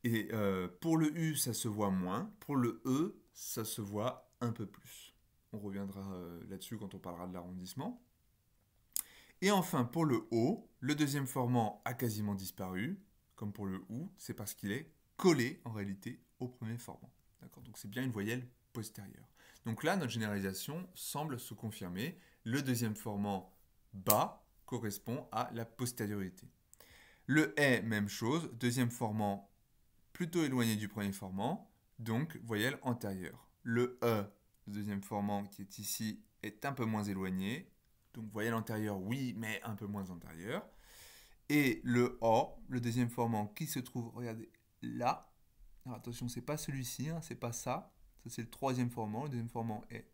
Et euh, pour le U, ça se voit moins. Pour le E, ça se voit un peu plus. On reviendra euh, là-dessus quand on parlera de l'arrondissement. Et enfin, pour le O, le deuxième formant a quasiment disparu. Comme pour le OU, c'est parce qu'il est collé en réalité au premier formant. D'accord Donc c'est bien une voyelle postérieure. Donc là, notre généralisation semble se confirmer. Le deuxième formant bas correspond à la postériorité. Le E, même chose, deuxième formant plutôt éloigné du premier formant, donc voyelle antérieure. Le E, le deuxième formant qui est ici, est un peu moins éloigné, donc voyelle antérieure, oui, mais un peu moins antérieure. Et le O, le deuxième formant qui se trouve, regardez, là. Alors attention, c'est pas celui-ci, ce hein, c'est pas ça. Ça, c'est le troisième formant. Le deuxième formant est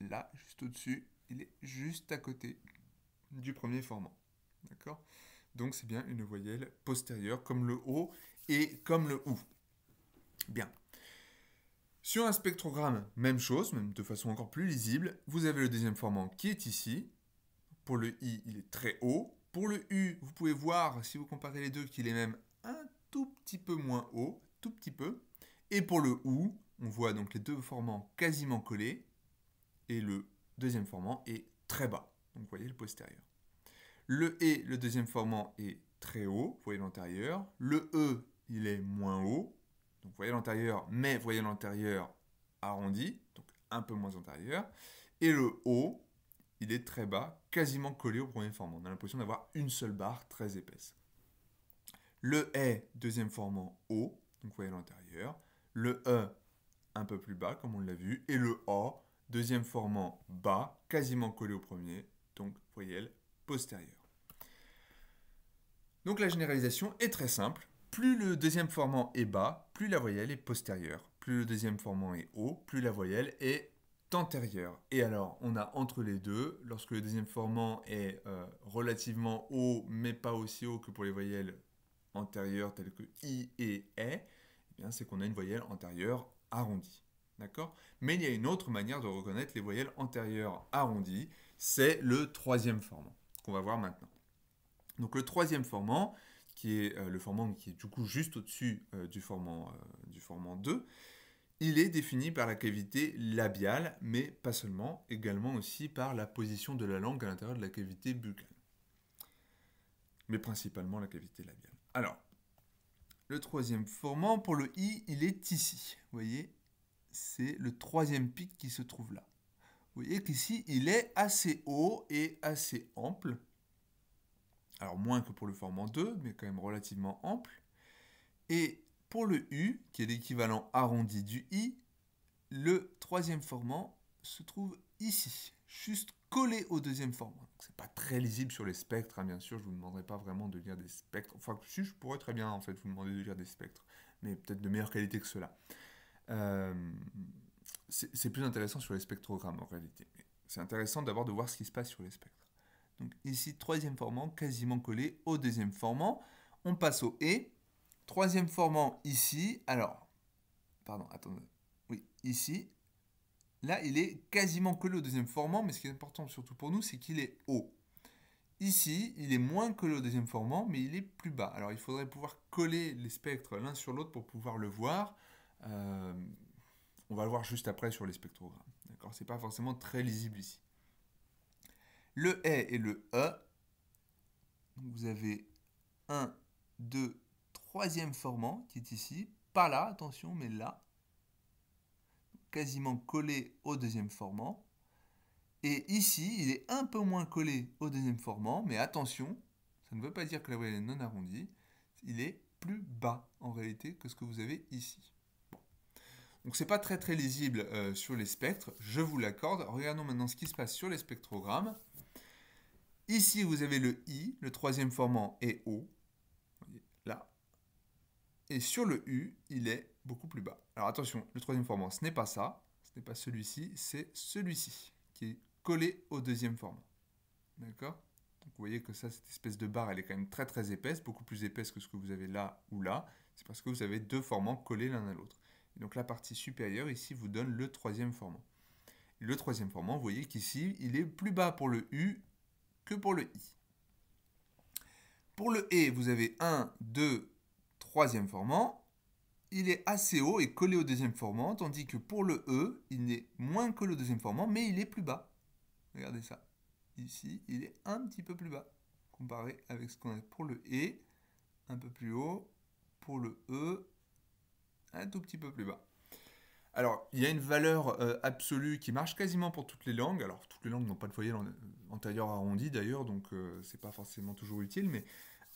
là, juste au-dessus. Il est juste à côté du premier formant. D'accord Donc, c'est bien une voyelle postérieure, comme le O et comme le OU. Bien. Sur un spectrogramme, même chose, même de façon encore plus lisible, vous avez le deuxième formant qui est ici. Pour le I, il est très haut. Pour le U, vous pouvez voir, si vous comparez les deux, qu'il est même un tout petit peu moins haut, tout petit peu. Et pour le OU, on voit donc les deux formants quasiment collés, et le deuxième formant est très bas. Donc vous voyez le postérieur. Le E, le deuxième formant, est très haut, vous voyez l'antérieur. Le E il est moins haut. Donc voyelle antérieure, mais voyelle antérieure arrondie, donc un peu moins antérieur, Et le haut, il est très bas, quasiment collé au premier formant. On a l'impression d'avoir une seule barre très épaisse. Le E, deuxième formant haut, donc voyelle antérieure. Le E, un peu plus bas, comme on l'a vu. Et le A, deuxième formant bas, quasiment collé au premier, donc voyelle postérieure. Donc la généralisation est très simple. Plus le deuxième formant est bas, plus la voyelle est postérieure. Plus le deuxième formant est haut, plus la voyelle est antérieure. Et alors, on a entre les deux, lorsque le deuxième formant est euh, relativement haut, mais pas aussi haut que pour les voyelles antérieures telles que i et e, eh bien c'est qu'on a une voyelle antérieure arrondie. D'accord Mais il y a une autre manière de reconnaître les voyelles antérieures arrondies, c'est le troisième formant, qu'on va voir maintenant. Donc le troisième formant, qui est euh, le formant qui est du coup juste au-dessus euh, du, formant, euh, du formant 2, il est défini par la cavité labiale, mais pas seulement, également aussi par la position de la langue à l'intérieur de la cavité buccale. Mais principalement la cavité labiale. Alors, le troisième formant, pour le i, il est ici. Vous voyez, c'est le troisième pic qui se trouve là. Vous voyez qu'ici, il est assez haut et assez ample alors moins que pour le formant 2, mais quand même relativement ample. Et pour le U, qui est l'équivalent arrondi du I, le troisième formant se trouve ici, juste collé au deuxième formant. C'est pas très lisible sur les spectres, hein, bien sûr, je vous demanderai pas vraiment de lire des spectres. Enfin, si je pourrais très bien en fait vous demander de lire des spectres, mais peut-être de meilleure qualité que cela. Euh, c'est plus intéressant sur les spectrogrammes en réalité. C'est intéressant d'abord de voir ce qui se passe sur les spectres. Donc ici, troisième formant quasiment collé au deuxième formant. On passe au et. Troisième formant ici. Alors, pardon, attendez. Oui, ici. Là, il est quasiment collé au deuxième formant, mais ce qui est important surtout pour nous, c'est qu'il est haut. Ici, il est moins collé au deuxième formant, mais il est plus bas. Alors, il faudrait pouvoir coller les spectres l'un sur l'autre pour pouvoir le voir. Euh, on va le voir juste après sur les spectrogrammes. D'accord n'est pas forcément très lisible ici le E et le E. vous avez un, deux, troisième formant qui est ici, pas là, attention, mais là, quasiment collé au deuxième formant. Et ici, il est un peu moins collé au deuxième formant, mais attention, ça ne veut pas dire que la voie est non arrondie, il est plus bas en réalité que ce que vous avez ici. Donc Donc c'est pas très très lisible euh, sur les spectres, je vous l'accorde. Regardons maintenant ce qui se passe sur les spectrogrammes. Ici, vous avez le I, le troisième formant est O, là. Et sur le U, il est beaucoup plus bas. Alors attention, le troisième formant, ce n'est pas ça, ce n'est pas celui-ci, c'est celui-ci, qui est collé au deuxième formant. D'accord vous voyez que ça, cette espèce de barre, elle est quand même très très épaisse, beaucoup plus épaisse que ce que vous avez là ou là. C'est parce que vous avez deux formants collés l'un à l'autre. Donc la partie supérieure, ici, vous donne le troisième formant. Le troisième formant, vous voyez qu'ici, il est plus bas pour le U que pour le i. Pour le e, vous avez 1, 2, troisième formant. Il est assez haut et collé au deuxième formant, tandis que pour le e, il n'est moins que le deuxième formant, mais il est plus bas. Regardez ça. Ici, il est un petit peu plus bas, comparé avec ce qu'on a pour le E, un peu plus haut, pour le e, un tout petit peu plus bas. Alors, il y a une valeur euh, absolue qui marche quasiment pour toutes les langues. Alors, toutes les langues n'ont pas de voyelle antérieure arrondie, d'ailleurs, donc euh, c'est pas forcément toujours utile, mais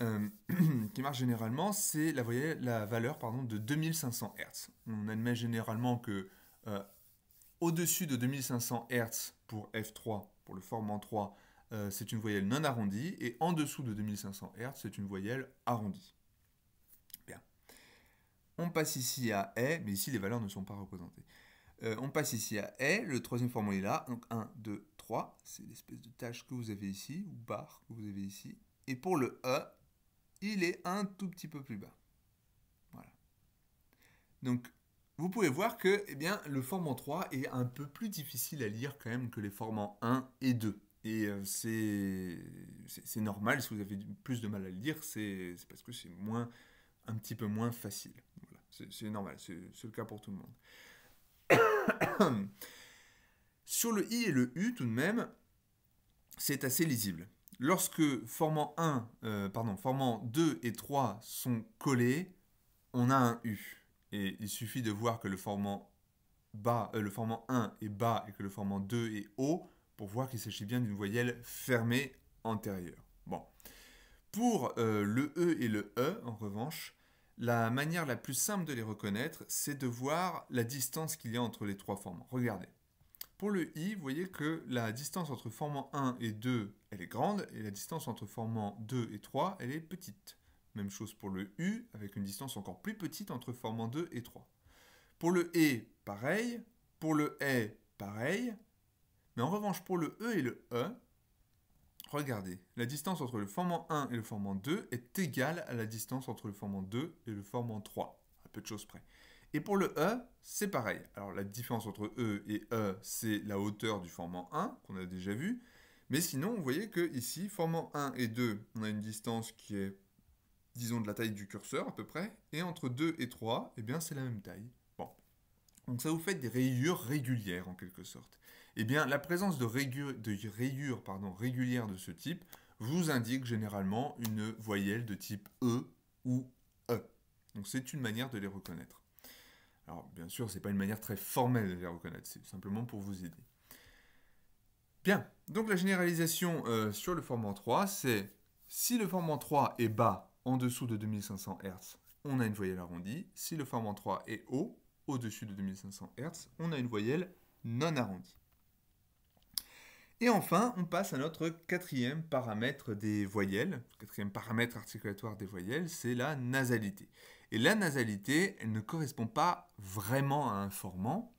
euh, qui marche généralement, c'est la, la, valeur pardon, de 2500 Hz. On admet généralement que au-dessus de 2500 Hz pour F3, pour le formant 3, c'est une voyelle non arrondie, et en dessous de 2500 Hz, c'est une voyelle arrondie. On passe ici à E, mais ici les valeurs ne sont pas représentées. Euh, on passe ici à E, le troisième est là, donc 1, 2, 3, c'est l'espèce de tâche que vous avez ici, ou barre que vous avez ici. Et pour le E, il est un tout petit peu plus bas. Voilà. Donc, vous pouvez voir que eh bien, le format 3 est un peu plus difficile à lire quand même que les formats 1 et 2. Et euh, c'est normal, si vous avez plus de mal à le lire, c'est parce que c'est moins un petit peu moins facile. C'est normal, c'est le cas pour tout le monde. Sur le i et le u, tout de même, c'est assez lisible. Lorsque formant, 1, euh, pardon, formant 2 et 3 sont collés, on a un u. Et il suffit de voir que le formant, bas, euh, le formant 1 est bas et que le formant 2 est haut pour voir qu'il s'agit bien d'une voyelle fermée antérieure. Bon. Pour euh, le e et le e, en revanche, la manière la plus simple de les reconnaître, c'est de voir la distance qu'il y a entre les trois formes. Regardez. Pour le i, vous voyez que la distance entre formant 1 et 2, elle est grande, et la distance entre formant 2 et 3, elle est petite. Même chose pour le u, avec une distance encore plus petite entre formant 2 et 3. Pour le e, pareil. Pour le e, pareil. Mais en revanche, pour le e et le e, Regardez, la distance entre le formant 1 et le formant 2 est égale à la distance entre le formant 2 et le formant 3, à peu de choses près. Et pour le E, c'est pareil. Alors la différence entre E et E, c'est la hauteur du formant 1, qu'on a déjà vu. Mais sinon, vous voyez que ici, formant 1 et 2, on a une distance qui est, disons, de la taille du curseur à peu près. Et entre 2 et 3, eh bien, c'est la même taille. Bon. Donc ça vous fait des rayures régulières en quelque sorte. Eh bien, la présence de, rayures, régulières de ce type vous indique généralement une voyelle de type E ou E. Donc c'est une manière de les reconnaître. Alors bien sûr, ce n'est pas une manière très formelle de les reconnaître, c'est simplement pour vous aider. Bien, donc la généralisation euh, sur le formant 3, c'est si le formant 3 est bas, en dessous de 2500 Hz, on a une voyelle arrondie. Si le formant 3 est haut, au-dessus de 2500 Hz, on a une voyelle non arrondie. Et enfin, on passe à notre quatrième paramètre des voyelles, quatrième paramètre articulatoire des voyelles, c'est la nasalité. Et la nasalité, elle ne correspond pas vraiment à un formant,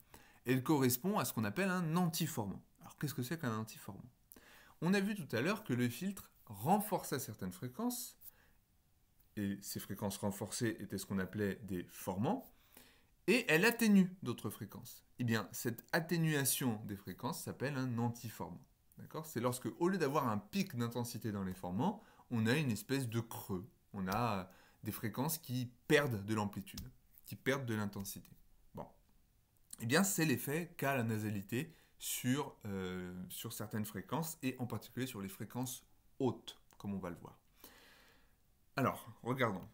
elle correspond à ce qu'on appelle un antiformant. Alors qu'est-ce que c'est qu'un antiformant On a vu tout à l'heure que le filtre renforçait certaines fréquences, et ces fréquences renforcées étaient ce qu'on appelait des formants, et elle atténue d'autres fréquences. Eh bien, cette atténuation des fréquences s'appelle un antiformant. C'est lorsque, au lieu d'avoir un pic d'intensité dans les formants, on a une espèce de creux. On a euh, des fréquences qui perdent de l'amplitude, qui perdent de l'intensité. Bon. et eh bien, c'est l'effet qu'a la nasalité sur, euh, sur certaines fréquences, et en particulier sur les fréquences hautes, comme on va le voir. Alors, regardons.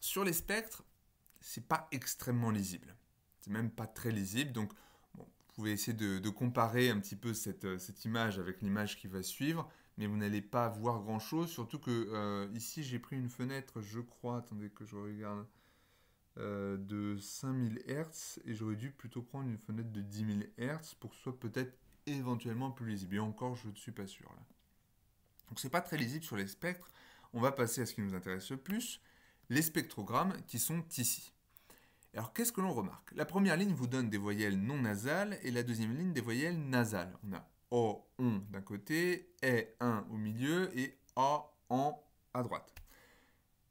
Sur les spectres, c'est pas extrêmement lisible. C'est même pas très lisible, donc vous pouvez essayer de, comparer un petit peu euh, cette, image avec l'image qui va suivre, mais vous n'allez pas voir grand chose, surtout que euh, ici j'ai pris une fenêtre, je crois, attendez que je regarde, euh, de 5000 Hz, et j'aurais dû plutôt prendre une fenêtre de 10 000 Hz pour que ce soit peut-être éventuellement plus lisible. Et encore, je ne suis pas sûr là. Donc c'est pas très lisible sur les spectres. On va passer à ce qui nous intéresse le plus, les spectrogrammes qui sont ici. Alors qu'est-ce que l'on remarque La première ligne vous donne des voyelles non nasales et la deuxième ligne des voyelles nasales. On a O, on d'un côté, E, un au milieu et A, en à droite.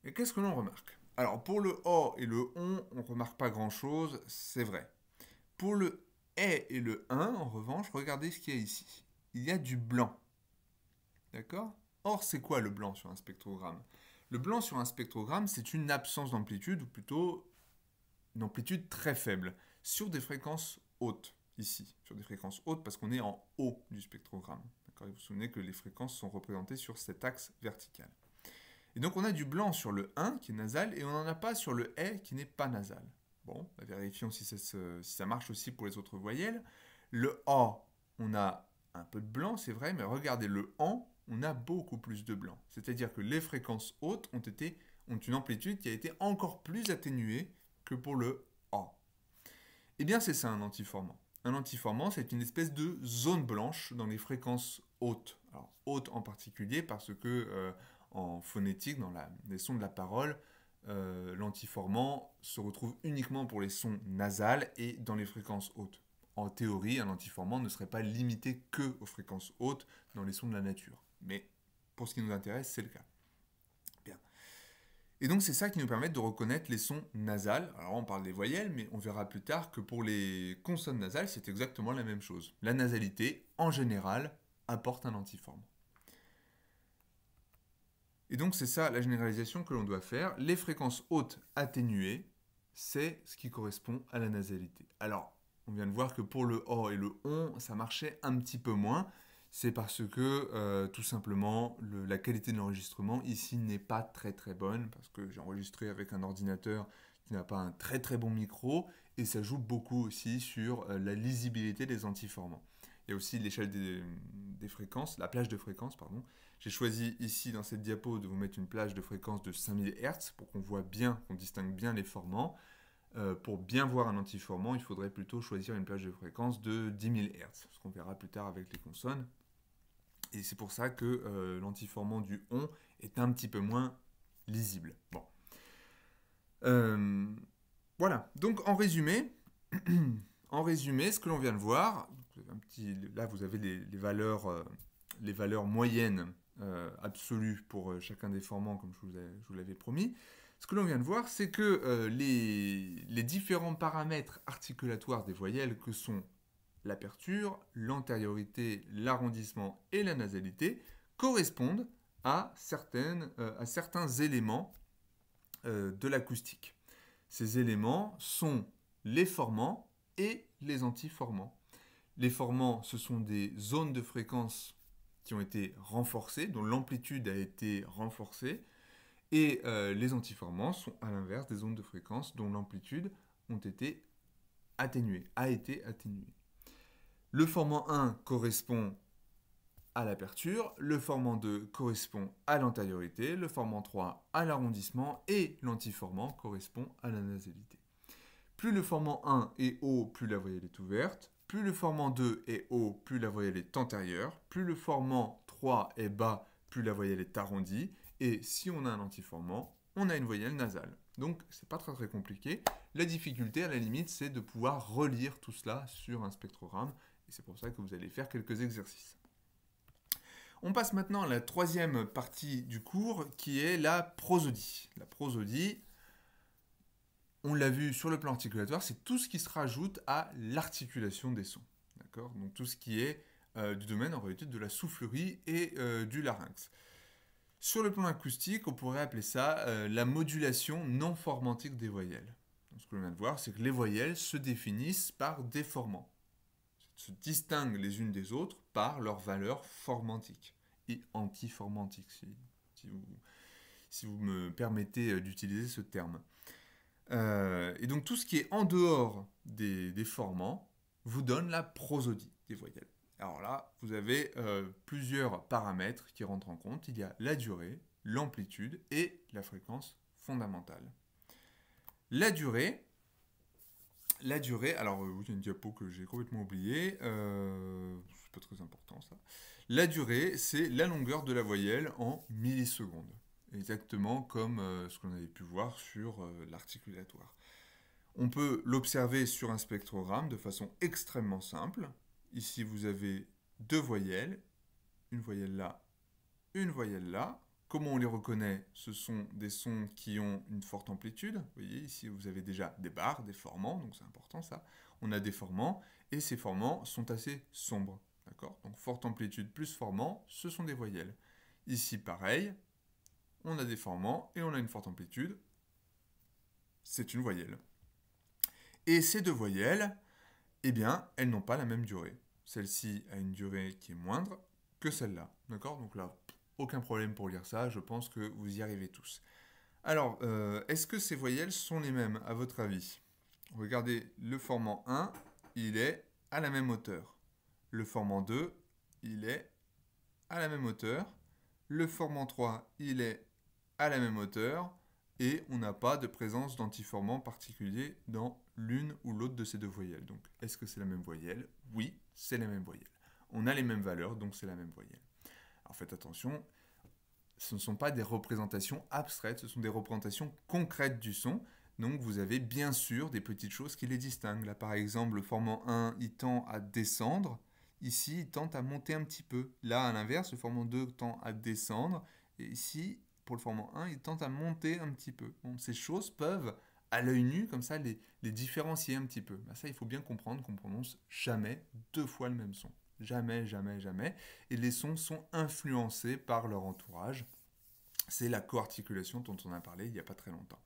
Et qu'est-ce que l'on remarque Alors pour le O et le on, on ne remarque pas grand-chose, c'est vrai. Pour le E et le 1, en revanche, regardez ce qu'il y a ici. Il y a du blanc. D'accord Or, c'est quoi le blanc sur un spectrogramme Le blanc sur un spectrogramme, c'est une absence d'amplitude, ou plutôt une amplitude très faible sur des fréquences hautes, ici, sur des fréquences hautes parce qu'on est en haut du spectrogramme. Vous vous souvenez que les fréquences sont représentées sur cet axe vertical. Et donc on a du blanc sur le 1 qui est nasal et on n'en a pas sur le E qui n'est pas nasal. Bon, vérifions si ça, si ça marche aussi pour les autres voyelles. Le A, on a un peu de blanc, c'est vrai, mais regardez le AN, on a beaucoup plus de blanc. C'est-à-dire que les fréquences hautes ont, été, ont une amplitude qui a été encore plus atténuée que pour le a. Eh bien, c'est ça un antiformant. Un antiformant, c'est une espèce de zone blanche dans les fréquences hautes. Alors, hautes en particulier parce que euh, en phonétique, dans les sons de la parole, euh, l'antiformant se retrouve uniquement pour les sons nasales et dans les fréquences hautes. En théorie, un antiformant ne serait pas limité que aux fréquences hautes dans les sons de la nature. Mais pour ce qui nous intéresse, c'est le cas. Et donc c'est ça qui nous permet de reconnaître les sons nasales. Alors on parle des voyelles, mais on verra plus tard que pour les consonnes nasales, c'est exactement la même chose. La nasalité, en général, apporte un antiforme. Et donc c'est ça la généralisation que l'on doit faire. Les fréquences hautes atténuées, c'est ce qui correspond à la nasalité. Alors, on vient de voir que pour le O et le ON, ça marchait un petit peu moins c'est parce que euh, tout simplement la qualité de l'enregistrement ici n'est pas très très bonne parce que j'ai enregistré avec un ordinateur qui n'a pas un très très bon micro et ça joue beaucoup aussi sur euh, la lisibilité des antiformants. Il y a aussi l'échelle des, fréquences, la plage de fréquences, pardon. J'ai choisi ici dans cette diapo de vous mettre une plage de fréquence de 5000 Hz pour qu'on voit bien, qu'on distingue bien les formants. Euh, pour bien voir un antiformant, il faudrait plutôt choisir une plage de fréquence de 10 000 Hz, ce qu'on verra plus tard avec les consonnes et c'est pour ça que euh, l'antiformant du on est un petit peu moins lisible. Euh, voilà. Donc en résumé, en résumé, ce que l'on vient de voir, là vous avez les, valeurs, euh, les valeurs moyennes absolues pour chacun des formants, comme je vous l'avais promis. Ce que l'on vient de voir, c'est que les différents paramètres articulatoires des voyelles, que sont l'aperture, l'antériorité, l'arrondissement et la nasalité correspondent à, euh, certains éléments euh, de l'acoustique. Ces éléments sont les formants et les antiformants. Les formants, ce sont des zones de fréquence qui ont été renforcées, dont l'amplitude a été renforcée, et euh, les antiformants sont à l'inverse des zones de fréquence dont l'amplitude ont été atténuées, a été atténuée. Le formant 1 correspond à l'aperture, le formant 2 correspond à l'antériorité, le formant 3 à l'arrondissement et l'antiformant correspond à la nasalité. Plus le formant 1 est haut, plus la voyelle est ouverte. Plus le formant 2 est haut, plus la voyelle est antérieure. Plus le formant 3 est bas, plus la voyelle est arrondie. Et si on a un antiformant, on a une voyelle nasale. Donc ce n'est pas très très compliqué. La difficulté à la limite, c'est de pouvoir relire tout cela sur un spectrogramme c'est pour ça que vous allez faire quelques exercices. On passe maintenant à la troisième partie du cours qui est la prosodie. La prosodie, on l'a vu sur le plan articulatoire, c'est tout ce qui se rajoute à l'articulation des sons. D'accord Donc tout ce qui est euh, du domaine en réalité de la soufflerie et euh, du larynx. Sur le plan acoustique, on pourrait appeler ça euh, la modulation non formantique des voyelles. ce que l'on vient de voir, c'est que les voyelles se définissent par déformants se distinguent les unes des autres par leurs valeurs formantiques et antiformantiques, si, si, vous, me permettez euh, d'utiliser ce terme. Euh, et donc tout ce qui est en dehors des, formants vous donne la prosodie des voyelles. Alors là, vous avez euh, plusieurs paramètres qui rentrent en compte. Il y a la durée, l'amplitude et la fréquence fondamentale. La durée, la durée, alors euh, il y a une diapo que j'ai complètement oubliée, euh, c'est pas très important ça. La durée, c'est la longueur de la voyelle en millisecondes, exactement comme euh, ce qu'on avait pu voir sur l'articulatoire. On peut l'observer sur un spectrogramme de façon extrêmement simple. Ici, vous avez deux voyelles, une voyelle là, une voyelle là. Comment on les reconnaît Ce sont des sons qui ont une forte amplitude. Vous voyez, ici, vous avez déjà des barres, des formants, donc c'est important ça. On a des formants, et ces formants sont assez sombres. D'accord Donc forte amplitude plus formant, ce sont des voyelles. Ici, pareil, on a des formants et on a une forte amplitude. C'est une voyelle. Et ces deux voyelles, eh bien, elles n'ont pas la même durée. Celle-ci a une durée qui est moindre que celle-là. D'accord Donc là, aucun problème pour lire ça, je pense que vous y arrivez tous. Alors, euh, est-ce que ces voyelles sont les mêmes, à votre avis Regardez, le formant 1, il est à la même hauteur. Le formant 2, il est à la même hauteur. Le formant 3, il est à la même hauteur. Et on n'a pas de présence d'antiformant particulier dans l'une ou l'autre de ces deux voyelles. Donc, est-ce que c'est la même voyelle Oui, c'est la même voyelle. On a les mêmes valeurs, donc c'est la même voyelle. Alors faites attention, ce ne sont pas des représentations abstraites, ce sont des représentations concrètes du son. Donc vous avez bien sûr des petites choses qui les distinguent. Là par exemple, le formant 1, il tend à descendre. Ici, il tend à monter un petit peu. Là, à l'inverse, le formant 2 tend à descendre. Et ici, pour le formant 1, il tend à monter un petit peu. ces choses peuvent, à l'œil nu, comme ça, les, différencier un petit peu. Bah, ça, il faut bien comprendre qu'on prononce jamais deux fois le même son. Jamais, jamais, jamais. Et les sons sont influencés par leur entourage. C'est la coarticulation dont on a parlé il n'y a pas très longtemps.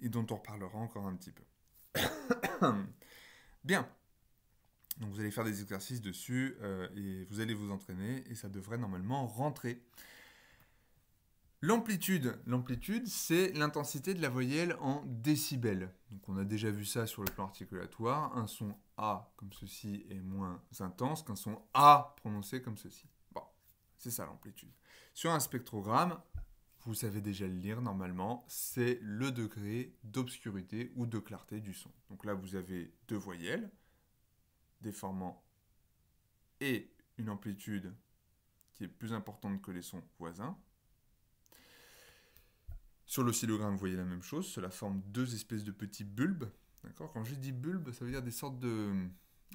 Et dont on reparlera encore un petit peu. Bien. Donc vous allez faire des exercices dessus euh, et vous allez vous entraîner et ça devrait normalement rentrer. L'amplitude, l'amplitude, c'est l'intensité de la voyelle en décibels. Donc on a déjà vu ça sur le plan articulatoire. Un son A comme ceci est moins intense qu'un son A prononcé comme ceci. Bon, c'est ça l'amplitude. Sur un spectrogramme, vous savez déjà le lire normalement, c'est le degré d'obscurité ou de clarté du son. Donc là, vous avez deux voyelles, des formants et une amplitude qui est plus importante que les sons voisins. Sur l'oscillogramme, vous voyez la même chose, cela forme deux espèces de petits bulbes. D'accord Quand je dis bulbes, ça veut dire des sortes de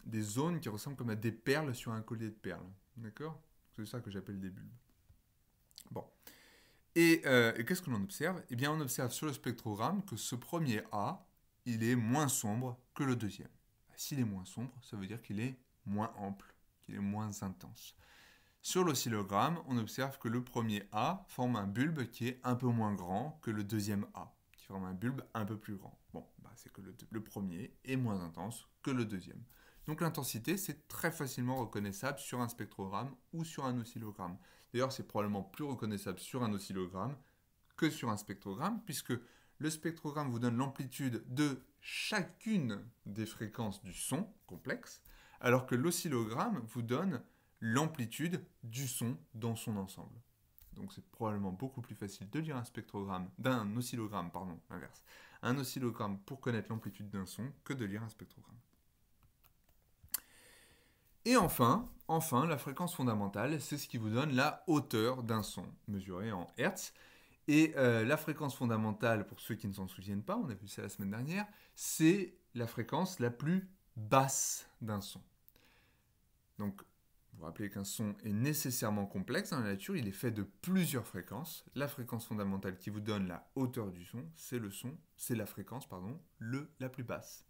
des zones qui ressemblent comme à des perles sur un collier de perles. D'accord C'est ça que j'appelle des bulbes. Bon. Et, euh, qu'est-ce que l'on observe Eh bien, on observe sur le spectrogramme que ce premier A, il est moins sombre que le deuxième. S'il est moins sombre, ça veut dire qu'il est moins ample, qu'il est moins intense. Sur l'oscillogramme, on observe que le premier A forme un bulbe qui est un peu moins grand que le deuxième A, qui forme un bulbe un peu plus grand. Bon, bah, c'est que le premier est moins intense que le deuxième. Donc l'intensité, c'est très facilement reconnaissable sur un spectrogramme ou sur un oscillogramme. D'ailleurs, c'est probablement plus reconnaissable sur un oscillogramme que sur un spectrogramme, puisque le spectrogramme vous donne l'amplitude de chacune des fréquences du son complexe, alors que l'oscillogramme vous donne l'amplitude du son dans son ensemble. Donc c'est probablement beaucoup plus facile de lire un spectrogramme, d'un oscillogramme, pardon, inverse, un oscillogramme pour connaître l'amplitude d'un son que de lire un spectrogramme. Et enfin, enfin, la fréquence fondamentale, c'est ce qui vous donne la hauteur d'un son, mesurée en Hertz. Et euh, la fréquence fondamentale, pour ceux qui ne s'en souviennent pas, on a vu ça la semaine dernière, c'est la fréquence la plus basse d'un son. Donc vous vous rappelez qu'un son est nécessairement complexe dans la nature, il est fait de plusieurs fréquences. La fréquence fondamentale qui vous donne la hauteur du son, c'est le son, c'est la fréquence, pardon, le, la plus basse.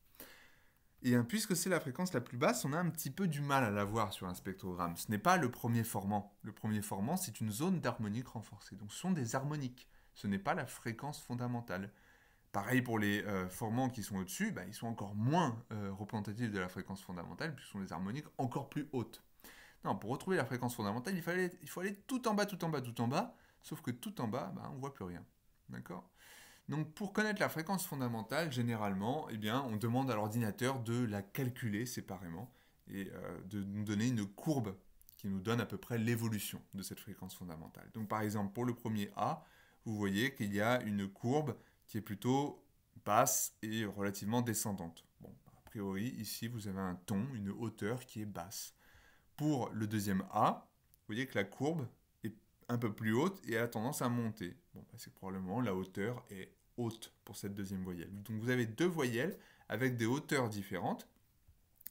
Et hein, puisque c'est la fréquence la plus basse, on a un petit peu du mal à la voir sur un spectrogramme. Ce n'est pas le premier formant. Le premier formant, c'est une zone d'harmonique renforcée. Donc ce sont des harmoniques. Ce n'est pas la fréquence fondamentale. Pareil pour les euh, formants qui sont au-dessus, bah, ils sont encore moins euh, représentatifs de la fréquence fondamentale, puisque ce sont des harmoniques encore plus hautes. Non, pour retrouver la fréquence fondamentale, il, fallait, il faut aller tout en bas, tout en bas, tout en bas, sauf que tout en bas, bah, on ne voit plus rien. D'accord donc pour connaître la fréquence fondamentale, généralement, eh bien, on demande à l'ordinateur de la calculer séparément et euh, de nous donner une courbe qui nous donne à peu près l'évolution de cette fréquence fondamentale. Donc par exemple pour le premier A, vous voyez qu'il y a une courbe qui est plutôt basse et relativement descendante. Bon, a priori, ici vous avez un ton, une hauteur qui est basse pour le deuxième A, vous voyez que la courbe est un peu plus haute et a tendance à monter. Bon, bah, c'est probablement la hauteur est haute pour cette deuxième voyelle. Donc vous avez deux voyelles avec des hauteurs différentes.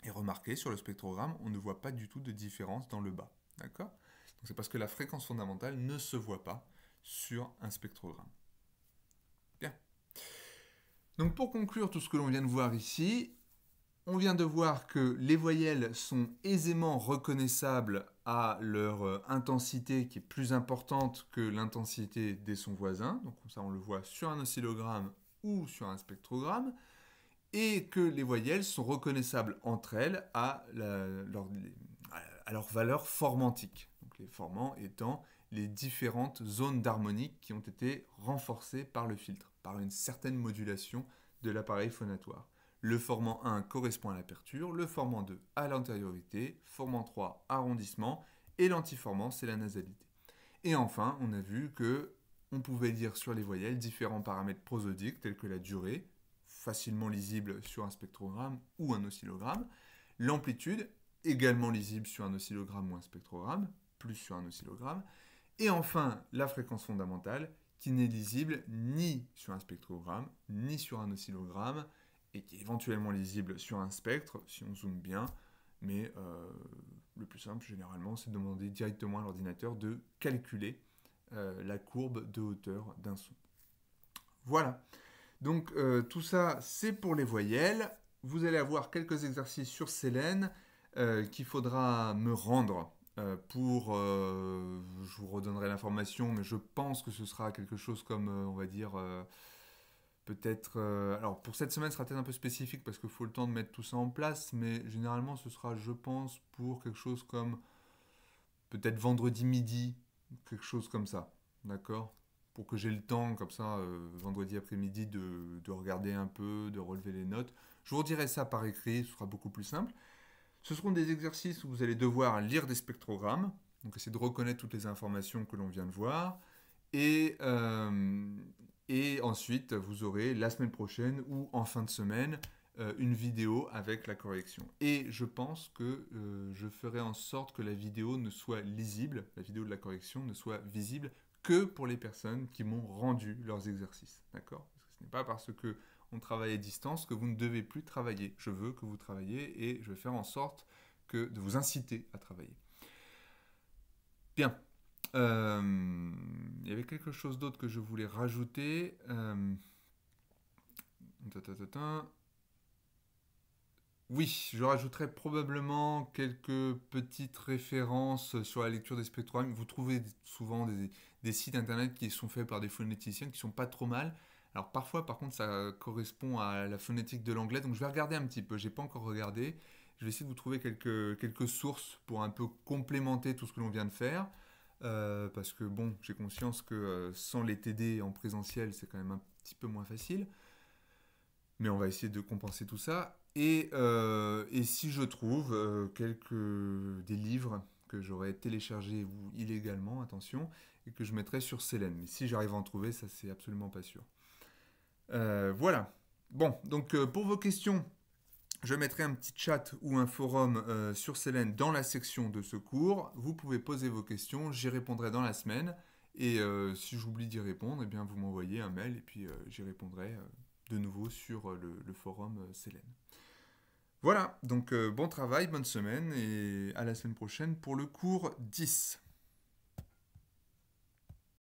Et remarquez, sur le spectrogramme, on ne voit pas du tout de différence dans le bas. D'accord c'est parce que la fréquence fondamentale ne se voit pas sur un spectrogramme. Bien. Donc pour conclure tout ce que l'on vient de voir ici, on vient de voir que les voyelles sont aisément reconnaissables à leur euh, intensité qui est plus importante que l'intensité des sons voisins. Donc ça, on le voit sur un oscillogramme ou sur un spectrogramme. Et que les voyelles sont reconnaissables entre elles à, leur, leur valeur formantique. Donc les formants étant les différentes zones d'harmonique qui ont été renforcées par le filtre, par une certaine modulation de l'appareil phonatoire. Le formant 1 correspond à l'aperture, le formant 2 à l'antériorité, formant 3 arrondissement, et l'antiformant, c'est la nasalité. Et enfin, on a vu que on pouvait dire sur les voyelles différents paramètres prosodiques tels que la durée, facilement lisible sur un spectrogramme ou un oscillogramme, l'amplitude, également lisible sur un oscillogramme ou un spectrogramme, plus sur un oscillogramme, et enfin la fréquence fondamentale, qui n'est lisible ni sur un spectrogramme, ni sur un oscillogramme, et qui est éventuellement lisible sur un spectre, si on zoome bien. Mais euh, le plus simple, généralement, c'est de demander directement à l'ordinateur de calculer euh, la courbe de hauteur d'un son. Voilà. Donc euh, tout ça, c'est pour les voyelles. Vous allez avoir quelques exercices sur Célène qu'il faudra me rendre pour... je vous redonnerai l'information, mais je pense que ce sera quelque chose comme, on va dire... Peut-être. Euh, alors pour cette semaine, ce sera peut-être un peu spécifique parce qu'il faut le temps de mettre tout ça en place, mais généralement, ce sera, je pense, pour quelque chose comme peut-être vendredi midi, quelque chose comme ça. D'accord Pour que j'ai le temps, comme ça, euh, vendredi après-midi, de, regarder un peu, de relever les notes. Je vous dirai ça par écrit, ce sera beaucoup plus simple. Ce seront des exercices où vous allez devoir lire des spectrogrammes, donc essayer de reconnaître toutes les informations que l'on vient de voir, et euh, et ensuite, vous aurez la semaine prochaine ou en fin de semaine euh, une vidéo avec la correction. Et je pense que euh, je ferai en sorte que la vidéo ne soit lisible, la vidéo de la correction ne soit visible que pour les personnes qui m'ont rendu leurs exercices. D'accord ce n'est pas parce que on travaille à distance que vous ne devez plus travailler. Je veux que vous travaillez et je vais faire en sorte que de vous inciter à travailler. Bien, euh, il y avait quelque chose d'autre que je voulais rajouter. Euh, oui, je rajouterai probablement quelques petites références sur la lecture des spectrogrammes. Vous trouvez souvent des, sites internet qui sont faits par des phonéticiens qui sont pas trop mal. Alors parfois, par contre, ça correspond à la phonétique de l'anglais, donc je vais regarder un petit peu. J'ai pas encore regardé. Je vais essayer de vous trouver quelques, quelques sources pour un peu complémenter tout ce que l'on vient de faire. Euh, parce que bon, j'ai conscience que euh, sans les TD en présentiel, c'est quand même un petit peu moins facile. Mais on va essayer de compenser tout ça. Et, euh, si je trouve quelques des livres que j'aurais téléchargés illégalement, attention, et que je mettrai sur Selen. Mais si j'arrive à en trouver, ça c'est absolument pas sûr. voilà. Bon, donc pour vos questions, je mettrai un petit chat ou un forum euh, sur Célène dans la section de ce cours. Vous pouvez poser vos questions, j'y répondrai dans la semaine. Et euh, si j'oublie d'y répondre, eh bien vous m'envoyez un mail et puis euh, j'y répondrai de nouveau sur le, forum Célène. Voilà, donc bon travail, bonne semaine et à la semaine prochaine pour le cours 10.